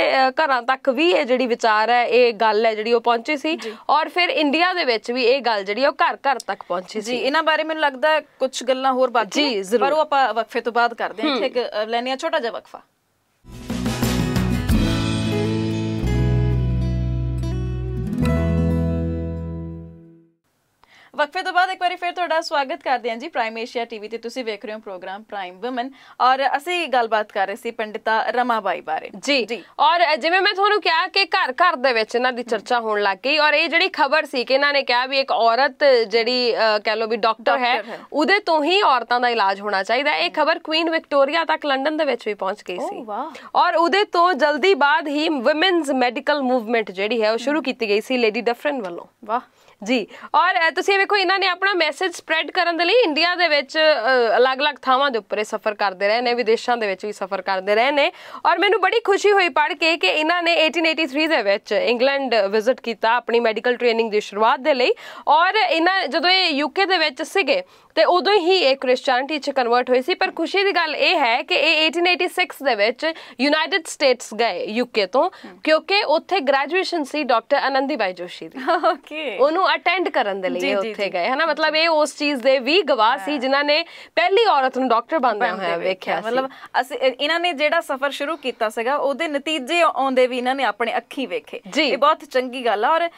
ਘਰਾਂ ਤੱਕ ਵੀ ਇਹ ਜਿਹੜੀ ਵਿਚਾਰ ਹੈ ਇਹ ਗੱਲ ਹੈ ਜਿਹੜੀ ਉਹ ਪਹੁੰਚੀ ਸੀ ਔਰ ਫਿਰ ਇੰਡੀਆ ਦੇ ਵਿੱਚ ਵੀ ਇਹ ਗੱਲ ਜਿਹੜੀ ਉਹ ਘਰ ਘਰ ਤੱਕ ਪਹੁੰਚੀ ਸੀ ਜੀ ਇਹਨਾਂ ਬਾਰੇ ਮੈਨੂੰ ਲੱਗਦਾ ਕੁਝ ਗੱਲਾਂ ਹੋਰ ਬਾਕੀ ਪਰ ਉਹ ਆਪਾਂ ਵਕਫੇ ਤੋਂ ਬਾਅਦ ਕਰਦੇ ਹਾਂ ਇੱਥੇ ਲੈਣੇ ਆ ਛੋਟਾ ਜਿਹਾ ਵਕਫਾ ਵਕਫੇ ਤੋਂ ਬਾਅਦ ਇੱਕ ਵਾਰੀ ਫੇਰ ਤੁਹਾਡਾ ਸਵਾਗਤ ਕਰਦੇ ਹਾਂ ਜੀ ਪ੍ਰਾਈਮ ਏਸ਼ੀਆ ਟੀਵੀ ਤੇ ਤੁਸੀਂ ਵੇਖ ਰਹੇ ਹੋ ਪ੍ਰੋਗਰਾਮ ਪ੍ਰਾਈਮ ਔਮਨ ਔਰ ਅਸੀਂ ਗੱਲਬਾਤ ਕਰ ਰਹੇ ਸੀ ਪੰਡਿਤਾ ਰਮਾਬਾਈ ਬਾਰੇ ਜੀ ਔਰ ਜਿਵੇਂ ਮੈਂ ਤੁਹਾਨੂੰ ਕਿਹਾ ਕਿ ਘਰ ਘਰ ਦੇ ਵਿੱਚ ਇਹਨਾਂ ਦੀ ਚਰਚਾ ਹੋਣ ਲੱਗ ਗਈ ਔਰ ਇਹ ਜਿਹੜੀ ਖਬਰ ਸੀ ਕਿ ਇਹਨਾਂ ਨੇ ਕਿਹਾ ਵੀ ਇੱਕ ਔਰਤ ਜਿਹੜੀ ਕਹਿ ਲੋ ਵੀ ਡਾਕਟਰ ਹੈ ਉਹਦੇ ਤੋਂ ਹੀ ਔਰਤਾਂ ਦਾ ਇਲਾਜ ਹੋਣਾ ਚਾਹੀਦਾ ਇਹ ਖਬਰ ਕੁਈਨ ਵਿਕਟੋਰੀਆ ਤੱਕ ਲੰਡਨ ਦੇ ਵਿੱਚ ਵੀ ਪਹੁੰਚ ਗਈ ਸੀ ਔਰ ਉਹਦੇ ਤੋਂ ਜਲਦੀ ਬਾਅਦ ਹੀ ਔਮਨਸ ਮੈਡੀਕਲ ਮੂਵਮੈਂਟ ਜਿਹੜੀ ਹੈ ਉਹ ਸ਼ੁਰੂ ਕੀਤੀ ਗਈ ਸੀ ਲੇਡੀ ਡਫਰਨ ਵੱਲੋਂ ਵਾਹ ਜੀ ਔਰ ਤੁਸੀਂ ਵੇਖੋ ਇਹਨਾਂ ਨੇ ਆਪਣਾ ਮੈਸੇਜ ਸਪਰੈਡ ਕਰਨ ਦੇ ਲਈ ਇੰਡੀਆ ਦੇ ਵਿੱਚ ਅਲੱਗ-ਅਲੱਗ ਥਾਵਾਂ ਦੇ ਉੱਪਰ ਸਫ਼ਰ ਕਰਦੇ ਰਹੇ ਨੇ ਵਿਦੇਸ਼ਾਂ ਦੇ ਵਿੱਚ ਵੀ ਸਫ਼ਰ ਕਰਦੇ ਰਹੇ ਨੇ ਔਰ ਮੈਨੂੰ ਬੜੀ ਖੁਸ਼ੀ ਹੋਈ ਪੜ ਕੇ ਕਿ ਇਹਨਾਂ ਨੇ 1883 ਦੇ ਵਿੱਚ ਇੰਗਲੈਂਡ ਵਿਜ਼ਿਟ ਕੀਤਾ ਆਪਣੀ ਮੈਡੀਕਲ ਟ੍ਰੇਨਿੰਗ ਦੀ ਸ਼ੁਰੂਆਤ ਦੇ ਲਈ ਔਰ ਇਹਨਾਂ ਜਦੋਂ ਇਹ ਯੂਕੇ ਦੇ ਵਿੱਚ ਸੀਗੇ ਤੇ ਉਦੋਂ ਹੀ ਇਹ ਕ੍ਰਿਸਚੀਅਨਿਟੀ ਚ ਕਨਵਰਟ ਹੋਈ ਸੀ ਪਰ ਖੁਸ਼ੀ ਦੀ ਗੱਲ ਇਹ ਹੈ ਕਿ ਇਹ 1886 ਦੇ ਵਿੱਚ ਯੂਨਾਈਟਿਡ ਸਟੇਟਸ ਗਏ ਯੂਕੇ ਤੋਂ ਕਿਉਂਕਿ ਉੱਥੇ ਗ੍ਰੈਜੂਏਸ਼ਨ ਸੀ ਡਾਕਟਰ ਅਨੰਦੀ ਬਾਈ ਜੋਸ਼ੀ ਦੀ ਓਕੇ ਉਹਨੂੰ ਅਟੈਂਡ ਕਰਨ ਦੇ ਲਈ ਉੱਥੇ ਗਏ ਹਨਾ ਮਤਲਬ ਇਹ ਉਸ ਚੀਜ਼ ਦੇ ਵੀ ਗਵਾਹ ਸੀ ਜਿਨ੍ਹਾਂ ਨੇ ਪਹਿਲੀ ਔਰਤ ਨੂੰ ਡਾਕਟਰ ਬਣਦਿਆਂ ਹੋਇਆ ਵੇਖਿਆ ਸੀ ਮਤਲਬ ਅਸੀਂ ਇਹਨਾਂ ਨੇ ਜਿਹੜਾ ਸਫ਼ਰ ਸ਼ੁਰੂ ਕੀਤਾ ਸੀਗਾ ਉਹਦੇ ਨਤੀਜੇ ਆਉਂਦੇ ਵੀ ਇਹਨਾਂ ਨੇ ਆਪਣੇ ਅੱਖੀ ਵੇਖੇ ਇਹ ਬਹੁਤ ਚੰਗੀ ਗੱਲ ਆ ਔਰ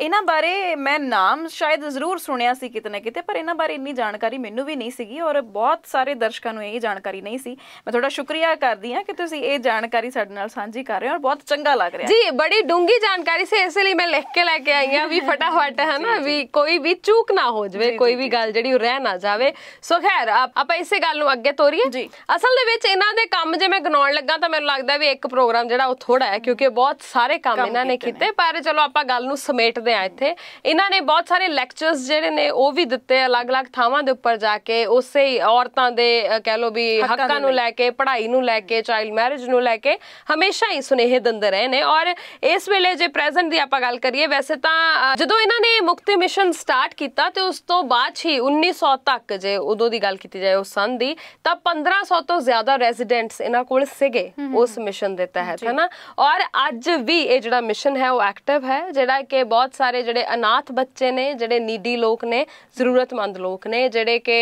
ਇਹਨਾਂ ਬਾਰੇ ਮੈਂ ਨਾਮ ਸ਼ਾਇਦ ਜ਼ਰੂਰ ਸੁਣਿਆ ਸੀ ਕਿਤੇ ਨਾ ਕਿਤੇ ਪਰ ਇਹਨਾਂ ਬਾਰੇ ਇੰਨੀ ਜਾਣ ਜਾਣਕਾਰੀ ਮੈਨੂੰ ਵੀ ਨਹੀਂ ਸੀਗੀ ਔਰ ਬਹੁਤ ਸਾਰੇ ਦਰਸ਼ਕਾਂ ਨੂੰ ਇਹ ਜਾਣਕਾਰੀ ਨਹੀਂ ਸੀ ਮੈਂ ਤੁਹਾਡਾ ਸ਼ੁਕਰੀਆ ਕਰਦੀ ਹਾਂ ਕਿ ਤੁਸੀਂ ਇਹ ਜਾਣਕਾਰੀ ਸਾਡੇ ਨਾਲ ਸਾਂਝੀ ਕਰ ਰਹੇ ਹੋ ਔਰ ਬਹੁਤ ਚੰਗਾ ਲੱਗ ਰਿਹਾ ਜੀ ਬੜੀ ਡੂੰਗੀ ਜਾਣਕਾਰੀ ਸੀ ਇਸ ਲਈ ਮੈਂ ਲਿਖ ਕੇ ਲੈ ਕੇ ਆਈ ਹਾਂ ਵੀ ਫਟਾਫਟ ਹੈ ਨਾ ਵੀ ਕੋਈ ਵੀ ਚੂਕ ਨਾ ਹੋ ਜਾਵੇ ਕੋਈ ਵੀ ਗੱਲ ਜਿਹੜੀ ਰਹਿ ਨਾ ਜਾਵੇ ਸੋ ਖੈਰ ਆਪਾਂ ਇਸੇ ਗੱਲ ਨੂੰ ਅੱਗੇ ਤੋਰੀਏ ਜੀ ਅਸਲ ਦੇ ਵਿੱਚ ਇਹਨਾਂ ਦੇ ਕੰਮ ਜੇ ਮੈਂ ਗਿਣਾਉਣ ਲੱਗਾ ਤਾਂ ਮੈਨੂੰ ਲੱਗਦਾ ਵੀ ਇੱਕ ਪ੍ਰੋਗਰਾਮ ਜਿਹੜਾ ਉਹ ਥੋੜਾ ਹੈ ਕਿਉਂਕਿ ਬਹੁਤ ਸਾਰੇ ਕੰਮ ਇਹਨਾਂ ਨੇ ਕੀਤੇ ਪਰ ਚਲੋ ਆਪਾਂ ਗੱਲ ਨੂੰ ਸਮੇਟਦੇ ਆ ਇੱਥੇ ਇਹਨਾਂ ਨੇ ਬਹੁਤ ਸਾਰੇ ਲੈਕਚਰਸ ਜਿਹੜੇ ਨੇ ਉਹ ਵੀ ਦਿੱਤੇ ਅਲੱਗ-ਅਲੱਗ ਥਾਵਾਂ ਦੇ ਉੱਪਰ ਜਾ ਕੇ ਉਸੇ ਹੀ ਔਰਤਾਂ ਦੇ ਕਹਿ ਲੋ ਵੀ ਹੱਕਾਂ ਨੂੰ ਲੈ ਕੇ ਪੜ੍ਹਾਈ ਨੂੰ ਲੈ ਕੇ ਚਾਈਲਡ ਮੈਰਿਜ ਨੂੰ ਲੈ ਕੇ ਹਮੇਸ਼ਾ ਹੀ ਸੁਨੇਹੇ ਦਿੰਦੇ ਰਹੇ ਨੇ ਔਰ ਇਸ ਵੇਲੇ ਜੇ ਪ੍ਰੈਜ਼ੈਂਟ ਦੀ ਆਪਾਂ ਗੱਲ ਕਰੀਏ ਵੈਸੇ ਤਾਂ ਜਦੋਂ ਇਹਨਾਂ ਨੇ ਮੁਕਤੀ ਮਿਸ਼ਨ ਸਟਾਰਟ ਕੀਤਾ ਤੇ ਉਸ ਤੋਂ ਬਾਅਦ ਹੀ 1900 ਤੱਕ ਜੇ ਉਦੋਂ ਦੀ ਗੱਲ ਕੀਤੀ ਜਾਏ ਉਸ ਸਨ ਦੀ ਤਾਂ 1500 ਤੋਂ ਜ਼ਿਆਦਾ ਰੈਜ਼ੀਡੈਂਟਸ ਇਹਨਾਂ ਕੋਲ ਸੀਗੇ ਉਸ ਮਿਸ਼ਨ ਦੇ ਤਹਿਤ ਨਾ ਔਰ ਅੱਜ ਵੀ ਇਹ ਜਿਹੜਾ ਮਿਸ਼ਨ ਹੈ ਉਹ ਐਕਟਿਵ ਹੈ ਜਿਹੜਾ ਕਿ ਬਹੁਤ ਸਾਰੇ ਜਿਹੜੇ ਅਨਾਥ ਬੱਚੇ ਨੇ ਜਿਹੜੇ ਨੀਡੀ ਲੋਕ ਨੇ ਜ਼ਰੂਰਤਮੰਦ ਲੋਕ ਨੇ ਜਿਹੜੇ ਕਿ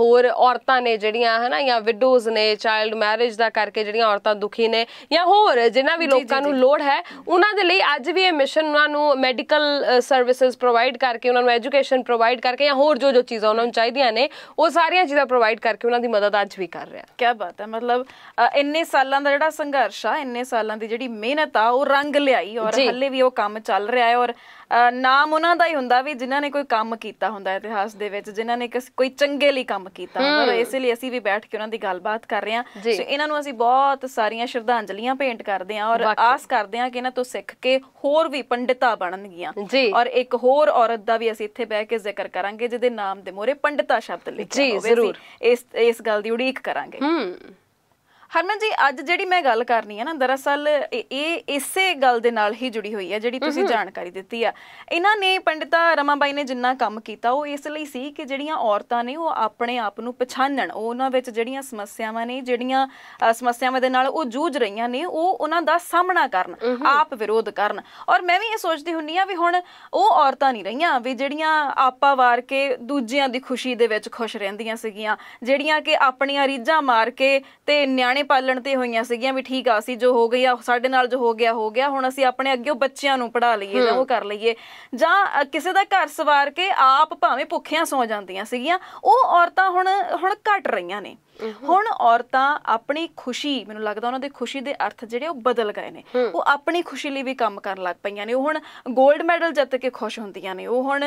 ਹੋਰ ਔਰਤਾਂ ਨੇ ਜਿਹੜੀਆਂ ਹਨਾ ਜਾਂ ਵਿਡੋਜ਼ ਨੇ ਚਾਈਲਡ ਮੈਰਿਜ ਦਾ ਕਰਕੇ ਜਿਹੜੀਆਂ ਔਰਤਾਂ ਦੁਖੀ ਨੇ ਜਾਂ ਹੋਰ ਜਿਨ੍ਹਾਂ ਵੀ ਲੋਕਾਂ ਨੂੰ ਲੋੜ ਹੈ ਉਹਨਾਂ ਦੇ ਲਈ ਅੱਜ ਵੀ ਇਹ ਮਿਸ਼ਨ ਉਹਨਾਂ ਨੂੰ ਮੈਡੀਕਲ ਸਰਵਿਸਿਜ਼ ਪ੍ਰੋਵਾਈਡ ਕਰਕੇ ਉਹਨਾਂ ਨੂੰ ਐਜੂਕੇਸ਼ਨ ਪ੍ਰੋਵਾਈਡ ਕਰਕੇ ਜਾਂ ਹੋਰ ਜੋ ਜੋ ਚੀਜ਼ਾਂ ਉਹਨਾਂ ਨੂੰ ਚਾਹੀਦੀਆਂ ਨੇ ਉਹ ਸਾਰੀਆਂ ਚੀਜ਼ਾਂ ਪ੍ਰੋਵਾਈਡ ਕਰਕੇ ਉਹਨਾਂ ਦੀ ਮਦਦ ਅੱਜ ਵੀ ਕਰ ਰਿਹਾ ਕੀ ਬਾਤ ਹੈ ਮਤਲਬ ਇੰਨੇ ਸਾਲਾਂ ਦਾ ਜਿਹੜਾ ਸੰਘਰਸ਼ ਆ ਇੰਨੇ ਸਾਲਾਂ ਦੀ ਜਿਹੜੀ ਮਿਹਨਤ ਆ ਉਹ ਰੰਗ ਲਿਆਈ ਔਰ ਹੱਲੇ ਵੀ ਉਹ ਕੰਮ ਚੱਲ ਰਿਹਾ ਹੈ ਔਰ ਨਾਮ ਉਹਨਾਂ ਦਾ ਹੀ ਹੁੰਦਾ ਵੀ ਜਿਨ੍ਹਾਂ ਨੇ ਕੋਈ ਕੰਮ ਕੀਤਾ ਹੁੰਦਾ ਇਤਿਹਾਸ ਦੇ ਵਿੱਚ ਜਿਨ੍ਹਾਂ ਨੇ ਕੋਈ ਚੰਗੇ ਲਈ ਕੰਮ ਕੀਤਾ ਹੁੰਦਾ ਇਸ ਲਈ ਅਸੀਂ ਵੀ ਬੈਠ ਕੇ ਉਹਨਾਂ ਦੀ ਗੱਲਬਾਤ ਕਰ ਰਹੇ ਹਾਂ ਸੋ ਇਹਨਾਂ ਨੂੰ ਅਸੀਂ ਬਹੁਤ ਸਾਰੀਆਂ ਸ਼ਰਧਾਂਜਲੀਆਂ ਭੇਂਟ ਕਰਦੇ ਹਾਂ ਔਰ ਆਸ ਕਰਦੇ ਹਾਂ ਕਿ ਇਹਨਾਂ ਤੋਂ ਸਿੱਖ ਕੇ ਹੋਰ ਵੀ ਪੰਡਿਤਾ ਬਣਨਗੀਆਂ ਔਰ ਇੱਕ ਹੋਰ ਔਰਤ ਦਾ ਵੀ ਅਸੀਂ ਇੱਥੇ ਬਹਿ ਕੇ ਜ਼ਿਕਰ ਕਰਾਂਗੇ ਜਿਹਦੇ ਨਾਮ ਦੇ ਮੋਰੇ ਪੰਡਿਤਾ ਸ਼ਬਦ ਲਿਖਿਆ ਹੋਵੇ ਜੀ ਜ਼ਰੂਰ ਇਸ ਇਸ ਗੱਲ ਦੀ ਉਡੀਕ ਕਰਾਂਗੇ ਹੂੰ ਹਰਮਨ ਜੀ ਅੱਜ ਜਿਹੜੀ ਮੈਂ ਗੱਲ ਕਰਨੀ ਹੈ ਨਾ ਦਰਅਸਲ ਇਹ ਇਸੇ ਗੱਲ ਦੇ ਨਾਲ ਹੀ ਜੁੜੀ ਹੋਈ ਹੈ ਜਿਹੜੀ ਤੁਸੀਂ ਜਾਣਕਾਰੀ ਦਿੱਤੀ ਆ ਇਹਨਾਂ ਨੇ ਪੰਡਿਤਾ ਰਮਾਬਾਈ ਨੇ ਜਿੰਨਾ ਕੰਮ ਕੀਤਾ ਉਹ ਇਸ ਲਈ ਸੀ ਕਿ ਜਿਹੜੀਆਂ ਔਰਤਾਂ ਨੇ ਉਹ ਆਪਣੇ ਆਪ ਨੂੰ ਪਛਾਣਨ ਉਹਨਾਂ ਵਿੱਚ ਜਿਹੜੀਆਂ ਸਮੱਸਿਆਵਾਂ ਨੇ ਜਿਹੜੀਆਂ ਸਮੱਸਿਆਵਾਂ ਦੇ ਨਾਲ ਉਹ ਜੂਝ ਰਹੀਆਂ ਨੇ ਉਹ ਉਹਨਾਂ ਦਾ ਸਾਹਮਣਾ ਕਰਨ ਆਪ ਵਿਰੋਧ ਕਰਨ ਔਰ ਮੈਂ ਵੀ ਇਹ ਸੋਚਦੀ ਹੁੰਨੀ ਆ ਵੀ ਹੁਣ ਉਹ ਔਰਤਾਂ ਨਹੀਂ ਰਹੀਆਂ ਵੀ ਜਿਹੜੀਆਂ ਆਪਾ ਵਾਰ ਕੇ ਦੂਜਿਆਂ ਦੀ ਖੁਸ਼ੀ ਦੇ ਵਿੱਚ ਖੁਸ਼ ਰਹਿੰਦੀਆਂ ਸੀਗੀਆਂ ਜਿਹੜੀਆਂ ਕਿ ਆਪਣੀਆਂ ਰੀਝਾਂ ਮਾਰ ਕੇ ਤੇ ਨਿਆਣੇ ਨੇ ਪਾਲਣ ਤੇ ਹੋਈਆਂ ਸੀਗੀਆਂ ਵੀ ਠੀਕ ਆ ਅਸੀਂ ਜੋ ਹੋ ਗਈ ਆ ਸਾਡੇ ਨਾਲ ਜੋ ਹੋ ਗਿਆ ਹੋ ਗਿਆ ਹੁਣ ਅਸੀਂ ਆਪਣੇ ਅੱਗੇ ਬੱਚਿਆਂ ਨੂੰ ਪੜਾ ਲਈਏ ਜਾਂ ਉਹ ਕਰ ਲਈਏ ਜਾਂ ਕਿਸੇ ਦਾ ਘਰ ਸਵਾਰ ਕੇ ਆਪ ਭਾਵੇਂ ਭੁੱਖੀਆਂ ਸੌ ਜਾਂਦੀਆਂ ਸੀਗੀਆਂ ਉਹ ਔਰਤਾਂ ਹੁਣ ਹੁਣ ਘਟ ਰਹੀਆਂ ਨੇ ਹੁਣ ਔਰਤਾਂ ਆਪਣੀ ਖੁਸ਼ੀ ਮੈਨੂੰ ਲੱਗਦਾ ਉਹਨਾਂ ਦੇ ਖੁਸ਼ੀ ਦੇ ਅਰਥ ਜਿਹੜੇ ਉਹ ਬਦਲ ਗਏ ਨੇ ਉਹ ਆਪਣੀ ਖੁਸ਼ੀ ਲਈ ਵੀ ਕੰਮ ਕਰਨ ਲੱਗ ਪਈਆਂ ਨੇ ਉਹ ਹੁਣ 골ਡ ਮੈਡਲ ਜਿੱਤ ਕੇ ਖੁਸ਼ ਹੁੰਦੀਆਂ ਨੇ ਉਹ ਹੁਣ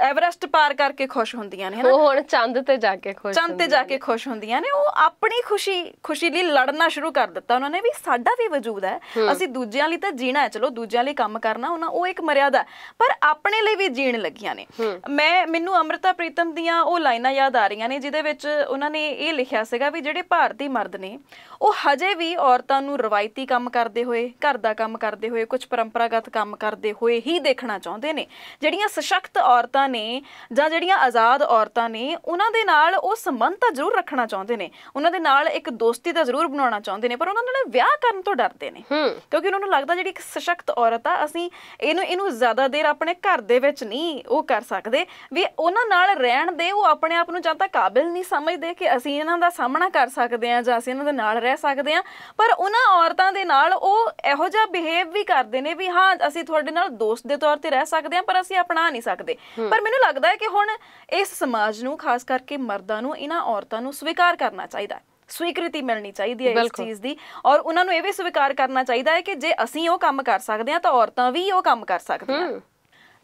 ਐਵਰੈਸਟ ਪਾਰ ਕਰਕੇ ਖੁਸ਼ ਹੁੰਦੀਆਂ ਨੇ ਹਨਾ ਉਹ ਹੁਣ ਚੰਦ ਤੇ ਜਾ ਕੇ ਖੁਸ਼ ਚੰਦ ਤੇ ਜਾ ਕੇ ਖੁਸ਼ ਹੁੰਦੀਆਂ ਨੇ ਉਹ ਆਪਣੀ ਖੁਸ਼ੀ ਖੁਸ਼ੀ ਲਈ ਲੜਨਾ ਸ਼ੁਰੂ ਕਰ ਦਿੱਤਾ ਉਹਨਾਂ ਨੇ ਵੀ ਸਾਡਾ ਵੀ ਵਜੂਦ ਹੈ ਅਸੀਂ ਦੂਜਿਆਂ ਲਈ ਤਾਂ ਜੀਣਾ ਹੈ ਚਲੋ ਦੂਜਿਆਂ ਲਈ ਕੰਮ ਕਰਨਾ ਉਹਨਾਂ ਉਹ ਇੱਕ ਮਰਿਆਦਾ ਪਰ ਆਪਣੇ ਲਈ ਵੀ ਜੀਣ ਲੱਗੀਆਂ ਨੇ ਮੈਂ ਮੈਨੂੰ ਅਮਰਤਾ ਪ੍ਰੀਤਮ ਦੀਆਂ ਉਹ ਲਾਈਨਾਂ ਯਾਦ ਆ ਰਹੀਆਂ ਨੇ ਜਿਹਦੇ ਵਿੱਚ ਉਹਨਾਂ ਨੇ ਇਹ ਲਿਖਿਆ ਸੀਗਾ ਵੀ ਜਿਹੜੇ ਭਾਰਤੀ ਮਰਦ ਨੇ ਉਹ ਹਜੇ ਵੀ ਔਰਤਾਂ ਨੂੰ ਰਵਾਇਤੀ ਕੰਮ ਕਰਦੇ ਹੋਏ ਘਰ ਦਾ ਕੰਮ ਕਰਦੇ ਹੋਏ ਕੁਝ ਪਰੰਪਰਾਗਤ ਕੰਮ ਕਰਦੇ ਹੋਏ ਹੀ ਦੇਖਣਾ ਚਾਹੁੰਦੇ ਨੇ ਜਿਹੜੀਆਂ ਸਸ਼ਕਤ ਔਰਤਾਂ ਨੇ ਜਾਂ ਜਿਹੜੀਆਂ ਆਜ਼ਾਦ ਔਰਤਾਂ ਨੇ ਉਹਨਾਂ ਦੇ ਨਾਲ ਉਹ ਸੰਬੰਧ ਤਾਂ ਜ਼ਰੂਰ ਰੱਖਣਾ ਚਾਹੁੰਦੇ ਨੇ ਉਹਨਾਂ ਦੇ ਨਾਲ ਇੱਕ ਦੋਸਤੀ ਤਾਂ ਜ਼ਰੂਰ ਬਣਾਉਣਾ ਚਾਹੁੰਦੇ ਨੇ ਪਰ ਉਹਨਾਂ ਨਾਲ ਵਿਆਹ ਕਰਨ ਤੋਂ ਡਰਦੇ ਨੇ ਕਿਉਂਕਿ ਉਹਨਾਂ ਨੂੰ ਲੱਗਦਾ ਜਿਹੜੀ ਇੱਕ ਸਸ਼ਕਤ ਔਰਤ ਆ ਅਸੀਂ ਇਹਨੂੰ ਇਹਨੂੰ ਜ਼ਿਆਦਾ ਦੇਰ ਆਪਣੇ ਘਰ ਦੇ ਵਿੱਚ ਨਹੀਂ ਉਹ ਕਰ ਸਕਦੇ ਵੀ ਉਹਨਾਂ ਨਾਲ ਰਹਿਣ ਦੇ ਉਹ ਆਪਣੇ ਆਪ ਨੂੰ ਜਾਂ ਤਾਂ ਕਾਬਿਲ ਨਹੀਂ ਸਮਝਦੇ ਕਿ ਅਸੀਂ ਅਸੀਂ ਇਹਨਾਂ ਦਾ ਸਾਹਮਣਾ ਕਰ ਸਕਦੇ ਹਾਂ ਜਾਂ ਅਸੀਂ ਇਹਨਾਂ ਦੇ ਨਾਲ ਰਹਿ ਸਕਦੇ ਹਾਂ ਪਰ ਉਹਨਾਂ ਔਰਤਾਂ ਦੇ ਨਾਲ ਉਹ ਇਹੋ ਜਿਹਾ ਬਿਹੇਵ ਵੀ ਕਰਦੇ ਨੇ ਵੀ ਹਾਂ ਅਸੀਂ ਤੁਹਾਡੇ ਨਾਲ ਦੋਸਤ ਦੇ ਤੌਰ ਤੇ ਰਹਿ ਸਕਦੇ ਹਾਂ ਪਰ ਅਸੀਂ ਅਪਣਾ ਨਹੀਂ ਸਕਦੇ ਪਰ ਮੈਨੂੰ ਲੱਗਦਾ ਹੈ ਕਿ ਹੁਣ ਇਸ ਸਮਾਜ ਨੂੰ ਖਾਸ ਕਰਕੇ ਮਰਦਾਂ ਨੂੰ ਇਹਨਾਂ ਔਰਤਾਂ ਨੂੰ ਸਵੀਕਾਰ ਕਰਨਾ ਚਾਹੀਦਾ ਹੈ ਸਵੀਕ੍ਰਿਤੀ ਮਿਲਣੀ ਚਾਹੀਦੀ ਹੈ ਇਸ ਚੀਜ਼ ਦੀ ਔਰ ਉਹਨਾਂ ਨੂੰ ਇਹ ਵੀ ਸਵੀਕਾਰ ਕਰਨਾ ਚਾਹੀਦਾ ਹੈ ਕਿ ਜੇ ਅਸੀਂ ਉਹ ਕੰਮ ਕਰ ਸਕਦੇ ਹਾਂ ਤਾਂ ਔਰਤਾਂ ਵੀ ਉਹ ਕੰਮ ਕਰ ਸਕਦੀਆਂ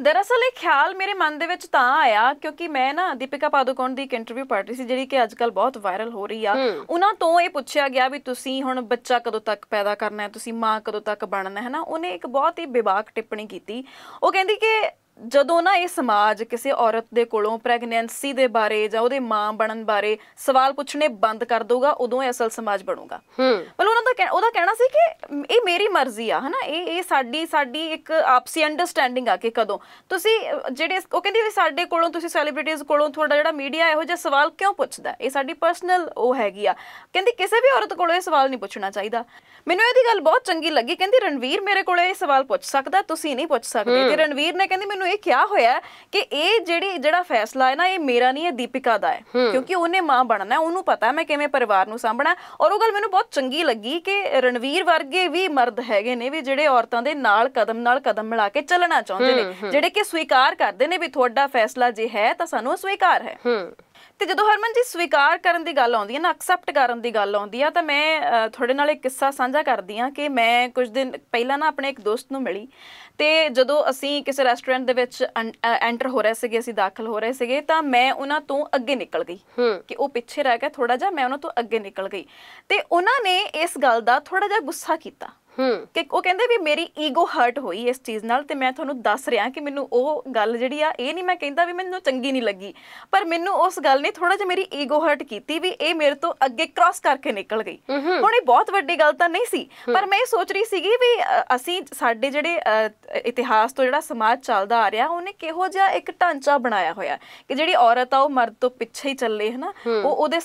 ਦਰਅਸਲ ਇਹ ਖਿਆਲ ਮੇਰੇ ਮਨ ਦੇ ਵਿੱਚ ਤਾਂ ਆਇਆ ਕਿਉਂਕਿ ਮੈਂ ਨਾ ਦੀਪਿਕਾ ਪਾਦੂਕੋਣ ਦੀ ਇੱਕ ਇੰਟਰਵਿਊ ਪੜ੍ਹ ਰਹੀ ਸੀ ਜਿਹੜੀ ਕਿ ਅੱਜਕੱਲ ਬਹੁਤ ਵਾਇਰਲ ਹੋ ਰਹੀ ਆ ਉਹਨਾਂ ਤੋਂ ਇਹ ਪੁੱਛਿਆ ਗਿਆ ਵੀ ਤੁਸੀਂ ਹੁਣ ਬੱਚਾ ਕਦੋਂ ਤੱਕ ਪੈਦਾ ਕਰਨਾ ਹੈ ਤੁਸੀਂ ਮਾਂ ਕਦੋਂ ਤੱਕ ਬਣਨਾ ਹੈ ਨਾ ਉਹਨੇ ਇੱਕ ਬਹੁਤ ਹੀ ਵਿਵਾਕ ਟਿੱਪਣੀ ਕੀਤੀ ਉਹ ਕਹਿੰਦੀ ਕਿ ਜਦੋਂ ਨਾ ਇਹ ਸਮਾਜ ਕਿਸੇ ਔਰਤ ਦੇ ਕੋਲੋਂ ਪ੍ਰੈਗਨੈਂਸੀ ਦੇ ਬਾਰੇ ਜਾਂ ਉਹਦੇ ਮਾਂ ਬਣਨ ਬਾਰੇ ਸਵਾਲ ਪੁੱਛਣੇ ਬੰਦ ਕਰ ਦੋਗਾ ਉਦੋਂ ਇਹ ਅਸਲ ਸਮਾਜ ਬਣੂਗਾ ਮਤਲਬ ਉਹਨਾਂ ਦਾ ਉਹਦਾ ਕਹਿਣਾ ਸੀ ਕਿ ਇਹ ਮੇਰੀ ਮਰਜ਼ੀ ਆ ਹਨਾ ਇਹ ਇਹ ਸਾਡੀ ਸਾਡੀ ਇੱਕ ਆਪਸੀ ਅੰਡਰਸਟੈਂਡਿੰਗ ਆ ਕਿ ਕਦੋਂ ਤੁਸੀਂ ਜਿਹੜੇ ਉਹ ਕਹਿੰਦੀ ਵੀ ਸਾਡੇ ਕੋਲੋਂ ਤੁਸੀਂ ਸੈਲੀਬ੍ਰਿਟੀਜ਼ ਕੋਲੋਂ ਤੁਹਾਡਾ ਜਿਹੜਾ ਮੀਡੀਆ ਇਹੋ ਜਿਹਾ ਸਵਾਲ ਕਿਉਂ ਪੁੱਛਦਾ ਇਹ ਸਾਡੀ ਪਰਸਨਲ ਉਹ ਹੈਗੀ ਆ ਕਹਿੰਦੀ ਕਿਸੇ ਵੀ ਔਰਤ ਕੋਲੋਂ ਇਹ ਸਵਾਲ ਨਹੀਂ ਪੁੱਛਣਾ ਚਾਹੀਦਾ ਮੈਨੂੰ ਇਹਦੀ ਗੱਲ ਬਹੁਤ ਚੰਗੀ ਲੱਗੀ ਕਹਿੰਦੀ ਰਣਵੀਰ ਮੇਰੇ ਕੋਲੇ ਇਹ ਸਵਾਲ ਪੁੱਛ ਸਕਦਾ ਤੁਸੀਂ ਨਹੀਂ ਪੁੱਛ ਸਕਦੇ ਤੇ ਰਣਵੀਰ ਨੇ ਕਹਿੰਦੀ ਮੈਨੂੰ ਇਹ ਕਿਹਾ ਹੋਇਆ ਕਿ ਇਹ ਜਿਹੜੀ ਜਿਹੜਾ ਫੈਸਲਾ ਹੈ ਨਾ ਇਹ ਮੇਰਾ ਨਹੀਂ ਹੈ ਦੀਪਿਕਾ ਦਾ ਹੈ ਕਿਉਂਕਿ ਉਹਨੇ ਮਾਂ ਬਣਨਾ ਹੈ ਉਹਨੂੰ ਪਤਾ ਹੈ ਮੈਂ ਕਿਵੇਂ ਪਰਿਵਾਰ ਨੂੰ ਸਾਂਭਣਾ ਔਰ ਉਹ ਗੱਲ ਮੈਨੂੰ ਬਹੁਤ ਚੰਗੀ ਲੱਗੀ ਕਿ ਰਣਵੀਰ ਵਰਗੇ ਵੀ ਮਰਦ ਹੈਗੇ ਨੇ ਵੀ ਜਿਹੜੇ ਔਰਤਾਂ ਦੇ ਨਾਲ ਕਦਮ ਨਾਲ ਕਦਮ ਮਿਲਾ ਕੇ ਚੱਲਣਾ ਚਾਹੁੰਦੇ ਨੇ ਜਿਹੜੇ ਕਿ ਸਵੀਕਾਰ ਕਰਦੇ ਨੇ ਵੀ ਤੁਹਾਡਾ ਫੈਸਲਾ ਜੇ ਹੈ ਤਾਂ ਸਾਨੂੰ ਸਵੀਕਾਰ ਹੈ ਤੇ ਜਦੋਂ ਹਰਮਨ ਜੀ ਸਵੀਕਾਰ ਕਰਨ ਦੀ ਗੱਲ ਆਉਂਦੀ ਹੈ ਨਾ ਐਕਸੈਪਟ ਕਰਨ ਦੀ ਗੱਲ ਆਉਂਦੀ ਆ ਤਾਂ ਮੈਂ ਤੁਹਾਡੇ ਨਾਲ ਇੱਕ ਕਿੱਸਾ ਸਾਂਝਾ ਕਰਦੀ ਆ ਕਿ ਮੈਂ ਕੁਝ ਦਿਨ ਪਹਿਲਾਂ ਨਾ ਆਪਣੇ ਇੱਕ ਦੋਸਤ ਨੂੰ ਮਿਲੀ ਤੇ ਜਦੋਂ ਅਸੀਂ ਕਿਸੇ ਰੈਸਟੋਰੈਂਟ ਦੇ ਵਿੱਚ ਐਂਟਰ ਹੋ ਰਹੇ ਸੀਗੇ ਅਸੀਂ ਦਾਖਲ ਹੋ ਰਹੇ ਸੀਗੇ ਤਾਂ ਮੈਂ ਉਹਨਾਂ ਤੋਂ ਅੱਗੇ ਨਿਕਲ ਗਈ ਕਿ ਉਹ ਪਿੱਛੇ ਰਹਿ ਗਿਆ ਥੋੜਾ ਜਿਹਾ ਮੈਂ ਉਹਨਾਂ ਤੋਂ ਅੱਗੇ ਨਿਕਲ ਗਈ ਤੇ ਉਹਨਾਂ ਨੇ ਇਸ ਗੱਲ ਦਾ ਥੋੜਾ ਜਿਹਾ ਗੁੱਸਾ ਕੀਤਾ ਕਿ ਉਹ ਕਹਿੰਦੇ ਵੀ ਮੇਰੀ ਈਗੋ ਹਰਟ ਹੋਈ ਇਸ ਚੀਜ਼ ਨਾਲ ਤੇ ਮੈਂ ਤੁਹਾਨੂੰ ਦੱਸ ਰਿਹਾ ਕਿ ਮੈਨੂੰ ਉਹ ਗੱਲ ਜਿਹੜੀ ਆ ਇਹ ਨਹੀਂ ਮੈਂ ਕਹਿੰਦਾ ਵੀ ਮੈਨੂੰ ਚੰਗੀ ਨਹੀਂ ਲੱਗੀ ਪਰ ਮੈਨੂੰ ਉਸ ਗੱਲ ਨੇ ਥੋੜਾ ਜਿਹਾ ਮੇਰੀ ਈਗੋ ਹਰਟ ਕੀਤੀ ਵੀ ਇਹ ਮੇਰੇ ਤੋਂ ਅੱਗੇ ਕ੍ਰਾਸ ਕਰਕੇ ਨਿਕਲ ਗਈ ਹੁਣ ਇਹ ਬਹੁਤ ਵੱਡੀ ਗੱਲ ਤਾਂ ਨਹੀਂ ਸੀ ਪਰ ਮੈਂ ਇਹ ਸੋਚ ਰਹੀ ਸੀਗੀ ਵੀ ਅਸੀਂ ਸਾਡੇ ਜਿਹੜੇ ਇਤਿਹਾਸ ਤੋਂ ਜਿਹੜਾ ਸਮਾਜ ਚੱਲਦਾ ਆ ਰਿਹਾ ਉਹਨੇ ਕਿਹੋ ਜਿਹਾ ਇੱਕ ਢਾਂਚਾ ਬਣਾਇਆ ਹੋਇਆ ਕਿ ਜਿਹੜੀ ਔਰਤ ਆ ਉਹ ਮਰਦ ਤੋਂ ਪਿੱਛੇ ਹੀ ਚੱਲੇ ਹਨਾ ਉਹ ਉਹਦੇ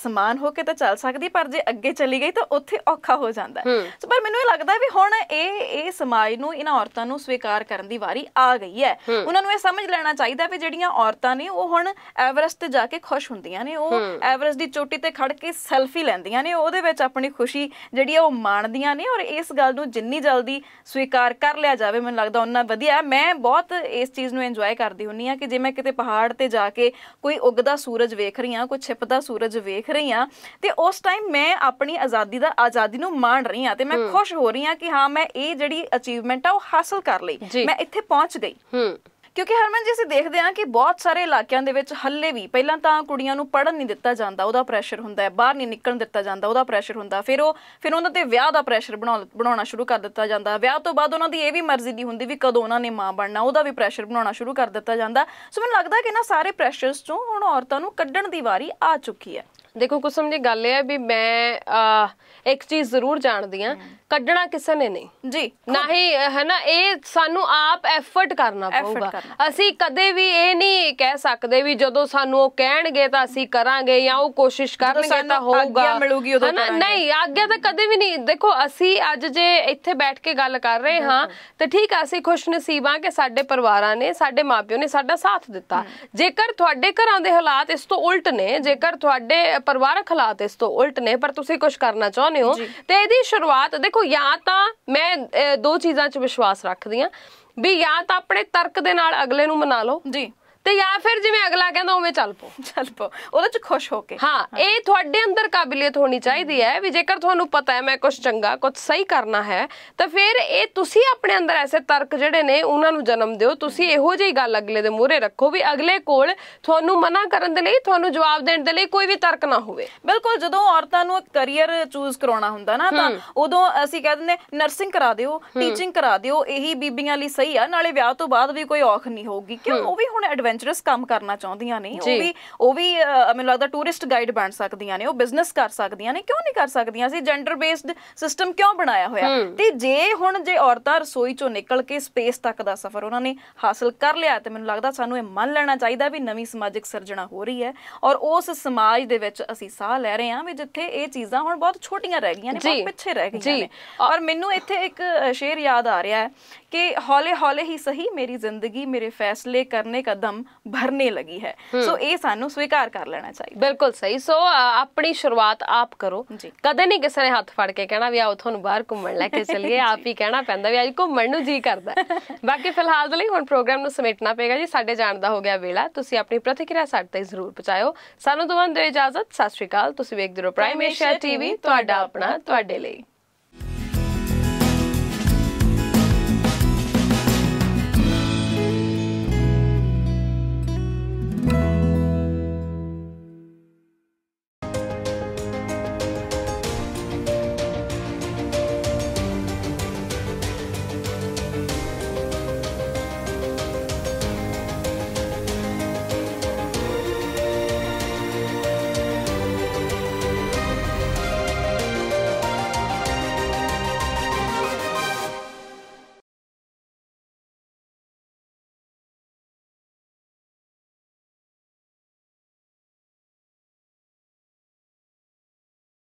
ਸਮਾਨ ਹੋ ਕੇ ਤਾਂ ਚੱਲ ਸਕਦੀ ਪਰ ਜੇ ਅੱਗੇ ਚਲੀ ਗਈ ਤਾਂ ਉੱਥੇ ਔਖਾ ਹੋ ਜਾਂਦਾ ਪਰ ਮੈਨੂੰ ਮੈਨੂੰ ਇਹ ਲੱਗਦਾ ਵੀ ਹੁਣ ਇਹ ਇਹ ਸਮਾਜ ਨੂੰ ਇਹਨਾਂ ਔਰਤਾਂ ਨੂੰ ਸਵੀਕਾਰ ਕਰਨ ਦੀ ਵਾਰੀ ਆ ਗਈ ਹੈ ਉਹਨਾਂ ਨੂੰ ਇਹ ਸਮਝ ਲੈਣਾ ਚਾਹੀਦਾ ਵੀ ਜਿਹੜੀਆਂ ਔਰਤਾਂ ਨੇ ਉਹ ਹੁਣ ਐਵਰੈਸਟ ਤੇ ਜਾ ਕੇ ਖੁਸ਼ ਹੁੰਦੀਆਂ ਨੇ ਉਹ ਐਵਰੈਸਟ ਦੀ ਚੋਟੀ ਤੇ ਖੜ ਕੇ ਸੈਲਫੀ ਲੈਂਦੀਆਂ ਨੇ ਉਹਦੇ ਵਿੱਚ ਆਪਣੀ ਖੁਸ਼ੀ ਜਿਹੜੀ ਉਹ ਮਾਣਦੀਆਂ ਨੇ ਔਰ ਇਸ ਗੱਲ ਨੂੰ ਜਿੰਨੀ ਜਲਦੀ ਸਵੀਕਾਰ ਕਰ ਲਿਆ ਜਾਵੇ ਮੈਨੂੰ ਲੱਗਦਾ ਉਹਨਾਂ ਵਧੀਆ ਮੈਂ ਬਹੁਤ ਇਸ ਚੀਜ਼ ਨੂੰ ਇੰਜੋਏ ਕਰਦੀ ਹੁੰਨੀ ਆ ਕਿ ਜੇ ਮੈਂ ਕਿਤੇ ਪਹਾੜ ਤੇ ਜਾ ਕੇ ਕੋਈ ਉੱਗਦਾ ਸੂਰਜ ਵੇਖ ਰਹੀ ਆ ਕੋਈ ਛਿਪਦਾ ਸੂਰਜ ਵੇਖ ਰਹੀ ਆ ਤੇ ਉਸ ਟਾਈਮ ਮੈਂ ਆਪਣੀ ਆਜ਼ਾਦੀ ਦਾ ਆਜ਼ਾਦੀ ਨੂੰ ਮਾਣ ਰਹੀ ਆ ਤੇ ਮੈਂ ਖੁਸ਼ ਹੋ ਰਹੀ ਹਾਂ ਕਿ ਹਾਂ ਮੈਂ ਇਹ ਜਿਹੜੀ ਅਚੀਵਮੈਂਟ ਆ ਉਹ ਹਾਸਲ ਕਰ ਲਈ ਮੈਂ ਇੱਥੇ ਪਹੁੰਚ ਗਈ ਹੂੰ ਕਿਉਂਕਿ ਹਰਮਨ ਜੀ ਅਸੀਂ ਦੇਖਦੇ ਹਾਂ ਕਿ ਬਹੁਤ ਸਾਰੇ ਇਲਾਕਿਆਂ ਦੇ ਵਿੱਚ ਹੱਲੇ ਵੀ ਪਹਿਲਾਂ ਤਾਂ ਕੁੜੀਆਂ ਨੂੰ ਪੜਨ ਨਹੀਂ ਦਿੱਤਾ ਜਾਂਦਾ ਉਹਦਾ ਪ੍ਰੈਸ਼ਰ ਹੁੰਦਾ ਹੈ ਬਾਹਰ ਨਹੀਂ ਨਿਕਲਣ ਦਿੱਤਾ ਜਾਂਦਾ ਉਹਦਾ ਪ੍ਰੈਸ਼ਰ ਹੁੰਦਾ ਫਿਰ ਉਹ ਫਿਰ ਉਹਨਾਂ ਤੇ ਵਿਆਹ ਦਾ ਪ੍ਰੈਸ਼ਰ ਬਣਾਉਣਾ ਸ਼ੁਰੂ ਕਰ ਦਿੱਤਾ ਜਾਂਦਾ ਵਿਆਹ ਤੋਂ ਬਾਅਦ ਉਹਨਾਂ ਦੀ ਇਹ ਵੀ ਮਰਜ਼ੀ ਨਹੀਂ ਹੁੰਦੀ ਵੀ ਕਦੋਂ ਉਹਨਾਂ ਨੇ ਮਾਂ ਬਣਨਾ ਉਹਦਾ ਵੀ ਪ੍ਰੈਸ਼ਰ ਬਣਾਉਣਾ ਸ਼ੁਰੂ ਕਰ ਦਿੱਤਾ ਜਾਂਦਾ ਸੋ ਮੈਨੂੰ ਲੱਗਦਾ ਕਿ ਇਹਨਾਂ ਸਾਰੇ ਪ੍ਰੈਸ਼ਰਸ ਤੋਂ ਹੁਣ ਔਰਤਾਂ ਨੂੰ ਕੱਢਣ ਦੀ ਵਾਰੀ ਆ ਚੁੱਕੀ ਹੈ ਦੇਖੋ ਕੁਸਮ ਜੀ ਗੱਲ ਇਹ ਹੈ ਵੀ ਮੈਂ ਇੱਕ ਚੀਜ਼ ਜ਼ਰੂਰ ਜਾਣਦੀ ਆ ਕੱਢਣਾ ਕਿਸੇ ਨੇ ਨਹੀਂ ਜੀ ਨਹੀਂ ਹੈ ਨਾ ਇਹ ਸਾਨੂੰ ਆਪ ਐਫਰਟ ਕਰਨਾ ਪਊਗਾ ਅਸੀਂ ਕਦੇ ਵੀ ਇਹ ਨਹੀਂ ਕਹਿ ਸਕਦੇ ਵੀ ਜਦੋਂ ਸਾਨੂੰ ਉਹ ਕਹਿਣਗੇ ਤਾਂ ਅਸੀਂ ਕਰਾਂਗੇ ਜਾਂ ਉਹ ਕੋਸ਼ਿਸ਼ ਕਰਨਗੇ ਤਾਂ ਹੋਊਗਾ ਆਗਿਆ ਮਿਲੂਗੀ ਉਦੋਂ ਕਰਾਂਗੇ ਨਹੀਂ ਆਗਿਆ ਤਾਂ ਕਦੇ ਵੀ ਨਹੀਂ ਦੇਖੋ ਅਸੀਂ ਅੱਜ ਜੇ ਇੱਥੇ ਬੈਠ ਕੇ ਗੱਲ ਕਰ ਰਹੇ ਹਾਂ ਤਾਂ ਠੀਕ ਆ ਅਸੀਂ ਖੁਸ਼ ਨਸੀਬਾਂ ਕਿ ਸਾਡੇ ਪਰਿਵਾਰਾਂ ਨੇ ਸਾਡੇ ਮਾਪਿਓ ਨੇ ਸਾਡਾ ਸਾਥ ਦਿੱਤਾ ਜੇਕਰ ਤੁਹਾਡੇ ਘਰਾਂ ਦੇ ਹਾਲਾਤ ਇਸ ਤੋਂ ਉਲਟ ਨੇ ਜੇਕਰ ਤੁਹਾਡੇ ਪਰਿਵਾਰਕ ਹਾਲਾਤ ਇਸ ਤੋਂ ਉਲਟ ਨੇ ਪਰ ਤੁਸੀਂ ਕੁਝ ਕਰਨਾ ਚਾਹੁੰਦੇ ਹੋ ਤੇ ਇਹਦੀ ਸ਼ੁਰੂਆਤ ਦੇਖੋ ਜਾਂ ਤਾਂ ਮੈਂ ਦੋ ਚੀਜ਼ਾਂ 'ਚ ਵਿਸ਼ਵਾਸ ਰੱਖਦੀ ਆ ਵੀ ਜਾਂ ਤਾਂ ਆਪਣੇ ਤਰਕ ਦੇ ਨਾਲ ਅਗਲੇ ਨੂੰ ਮਨਾ ਲਓ ਜੀ ਤੇ ਜਾਂ ਫਿਰ ਜਿਵੇਂ ਅਗਲਾ ਕਹਿੰਦਾ ਉਵੇਂ ਚੱਲ ਪੋ ਚੱਲ ਪੋ ਉਹਦੇ ਚ ਖੁਸ਼ ਹੋ ਕੇ ਹਾਂ ਇਹ ਤੁਹਾਡੇ ਅੰਦਰ ਕਾਬਲੀਅਤ ਹੋਣੀ ਚਾਹੀਦੀ ਹੈ ਵੀ ਜੇਕਰ ਤੁਹਾਨੂੰ ਪਤਾ ਹੈ ਮੈਂ ਕੁਝ ਚੰਗਾ ਕੁਝ ਸਹੀ ਕਰਨਾ ਹੈ ਤਾਂ ਫਿਰ ਇਹ ਤੁਸੀਂ ਆਪਣੇ ਅੰਦਰ ਐਸੇ ਤਰਕ ਜਿਹੜੇ ਨੇ ਉਹਨਾਂ ਨੂੰ ਜਨਮ ਦਿਓ ਤੁਸੀਂ ਇਹੋ ਜਿਹੀ ਗੱਲ ਅਗਲੇ ਦੇ ਮੂਹਰੇ ਰੱਖੋ ਵੀ ਅਗਲੇ ਕੋਲ ਤੁਹਾਨੂੰ ਮਨਾ ਕਰਨ ਦੇ ਲਈ ਤੁਹਾਨੂੰ ਜਵਾਬ ਦੇਣ ਦੇ ਲਈ ਕੋਈ ਵੀ ਤਰਕ ਨਾ ਹੋਵੇ ਬਿਲਕੁਲ ਜਦੋਂ ਔਰਤਾਂ ਨੂੰ ਇੱਕ ਕੈਰੀਅਰ ਚੂਜ਼ ਕਰਾਉਣਾ ਹੁੰਦਾ ਨਾ ਤਾਂ ਉਦੋਂ ਅਸੀਂ ਕਹਿ ਦਿੰਦੇ ਨਰਸਿੰਗ ਕਰਾ ਦਿਓ ਟੀਚਿੰਗ ਕਰਾ ਦਿਓ ਇਹੀ ਬੀਬੀਆਂ ਲਈ ਸਹੀ ਆ ਨਾਲੇ ਵਿਆਹ ਤੋਂ ਬਾਅਦ ਵੀ ਕੋਈ ਔਖ ਨਹੀਂ ਹੋਊਗੀ ਕਿਉਂ ਉਹ ਵੀ ਹੁਣ ਐਡਵੈਂਚਰ ਐਡਵੈਂਚਰਸ ਕੰਮ ਕਰਨਾ ਚਾਹੁੰਦੀਆਂ ਨੇ ਉਹ ਵੀ ਉਹ ਵੀ ਮੈਨੂੰ ਲੱਗਦਾ ਟੂਰਿਸਟ ਗਾਈਡ ਬਣ ਸਕਦੀਆਂ ਨੇ ਉਹ ਬਿਜ਼ਨਸ ਕਰ ਸਕਦੀਆਂ ਨੇ ਕਿਉਂ ਨਹੀਂ ਕਰ ਸਕਦੀਆਂ ਸੀ ਜੈਂਡਰ ਬੇਸਡ ਸਿਸਟਮ ਕਿਉਂ ਬਣਾਇਆ ਹੋਇਆ ਤੇ ਜੇ ਹੁਣ ਜੇ ਔਰਤਾਂ ਰਸੋਈ ਚੋਂ ਨਿਕਲ ਕੇ ਸਪੇਸ ਤੱਕ ਦਾ ਸਫ਼ਰ ਉਹਨਾਂ ਨੇ ਹਾਸਲ ਕਰ ਲਿਆ ਤੇ ਮੈਨੂੰ ਲੱਗਦਾ ਸਾਨੂੰ ਇਹ ਮੰਨ ਲੈਣਾ ਚਾਹੀਦਾ ਵੀ ਨਵੀਂ ਸਮਾਜਿਕ ਸਿਰਜਣਾ ਹੋ ਰਹੀ ਹੈ ਔਰ ਉਸ ਸਮਾਜ ਦੇ ਵਿੱਚ ਅਸੀਂ ਸਾਹ ਲੈ ਰਹੇ ਹਾਂ ਵੀ ਜਿੱਥੇ ਇਹ ਚੀਜ਼ਾਂ ਹੁਣ ਬਹੁਤ ਛੋਟੀਆਂ ਰਹਿ ਗਈਆਂ ਨੇ ਬਹੁਤ ਪਿੱਛੇ ਰਹਿ ਗਈਆਂ ਨੇ ਔਰ ਮੈਨੂੰ ਇੱਥੇ ਇੱਕ ਸ਼ੇਰ ਯਾਦ ਆ ਰਿਹਾ ਹੈ ਕਿ ਹੌਲੇ ਹੌਲੇ ਹੀ ਸਹੀ ਮੇਰੀ ਜ਼ਿੰਦਗੀ ਮੇਰੇ ਫੈਸਲੇ ਕਰਨੇ ਕਦਮ ਭਰਨੇ ਲੱਗੀ ਹੈ ਸੋ ਇਹ ਸਾਨੂੰ ਸਵੀਕਾਰ ਕਰ ਲੈਣਾ ਚਾਹੀਦਾ ਬਿਲਕੁਲ ਸਹੀ ਸੋ ਆਪਣੀ ਸ਼ੁਰੂਆਤ ਆਪ ਕਰੋ ਕਦੇ ਨਹੀਂ ਕਿਸੇ ਨੇ ਹੱਥ ਫੜ ਕੇ ਕਹਿਣਾ ਵੀ ਆਓ ਤੁਹਾਨੂੰ ਬਾਹਰ ਘੁੰਮਣ ਲੈ ਕੇ *laughs* ਚੱਲੀਏ ਆਪ ਹੀ ਕਹਿਣਾ ਪੈਂਦਾ ਵੀ ਅੱਜ ਘੁੰਮਣ ਨੂੰ ਜੀ ਕਰਦਾ *laughs* ਬਾਕੀ ਫਿਲਹਾਲ ਦੇ ਲਈ ਹੁਣ ਪ੍ਰੋਗਰਾਮ ਨੂੰ ਸਮੇਟਣਾ ਪਏਗਾ ਜੀ ਸਾਡੇ ਜਾਣ ਦਾ ਹੋ ਗਿਆ ਵੇਲਾ ਤੁਸੀਂ ਆਪਣੀ ਪ੍ਰਤੀਕਿਰਿਆ ਸਾਡੇ ਤੇ ਜ਼ਰੂਰ ਪਹੁੰਚਾਓ ਸਾਨੂੰ ਦੋਵਾਂ ਦਿਓ ਇਜਾਜ਼ਤ ਸਤਿ ਸ਼੍ਰੀ ਅਕਾਲ ਤੁਸੀਂ ਵੇਖਦੇ ਰਹੋ ਪ੍ਰਾਈਮ ਏਸ਼ੀਆ ਟੀਵੀ ਤੁਹਾਡਾ ਆਪਣਾ ਤੁਹਾਡੇ ਲਈ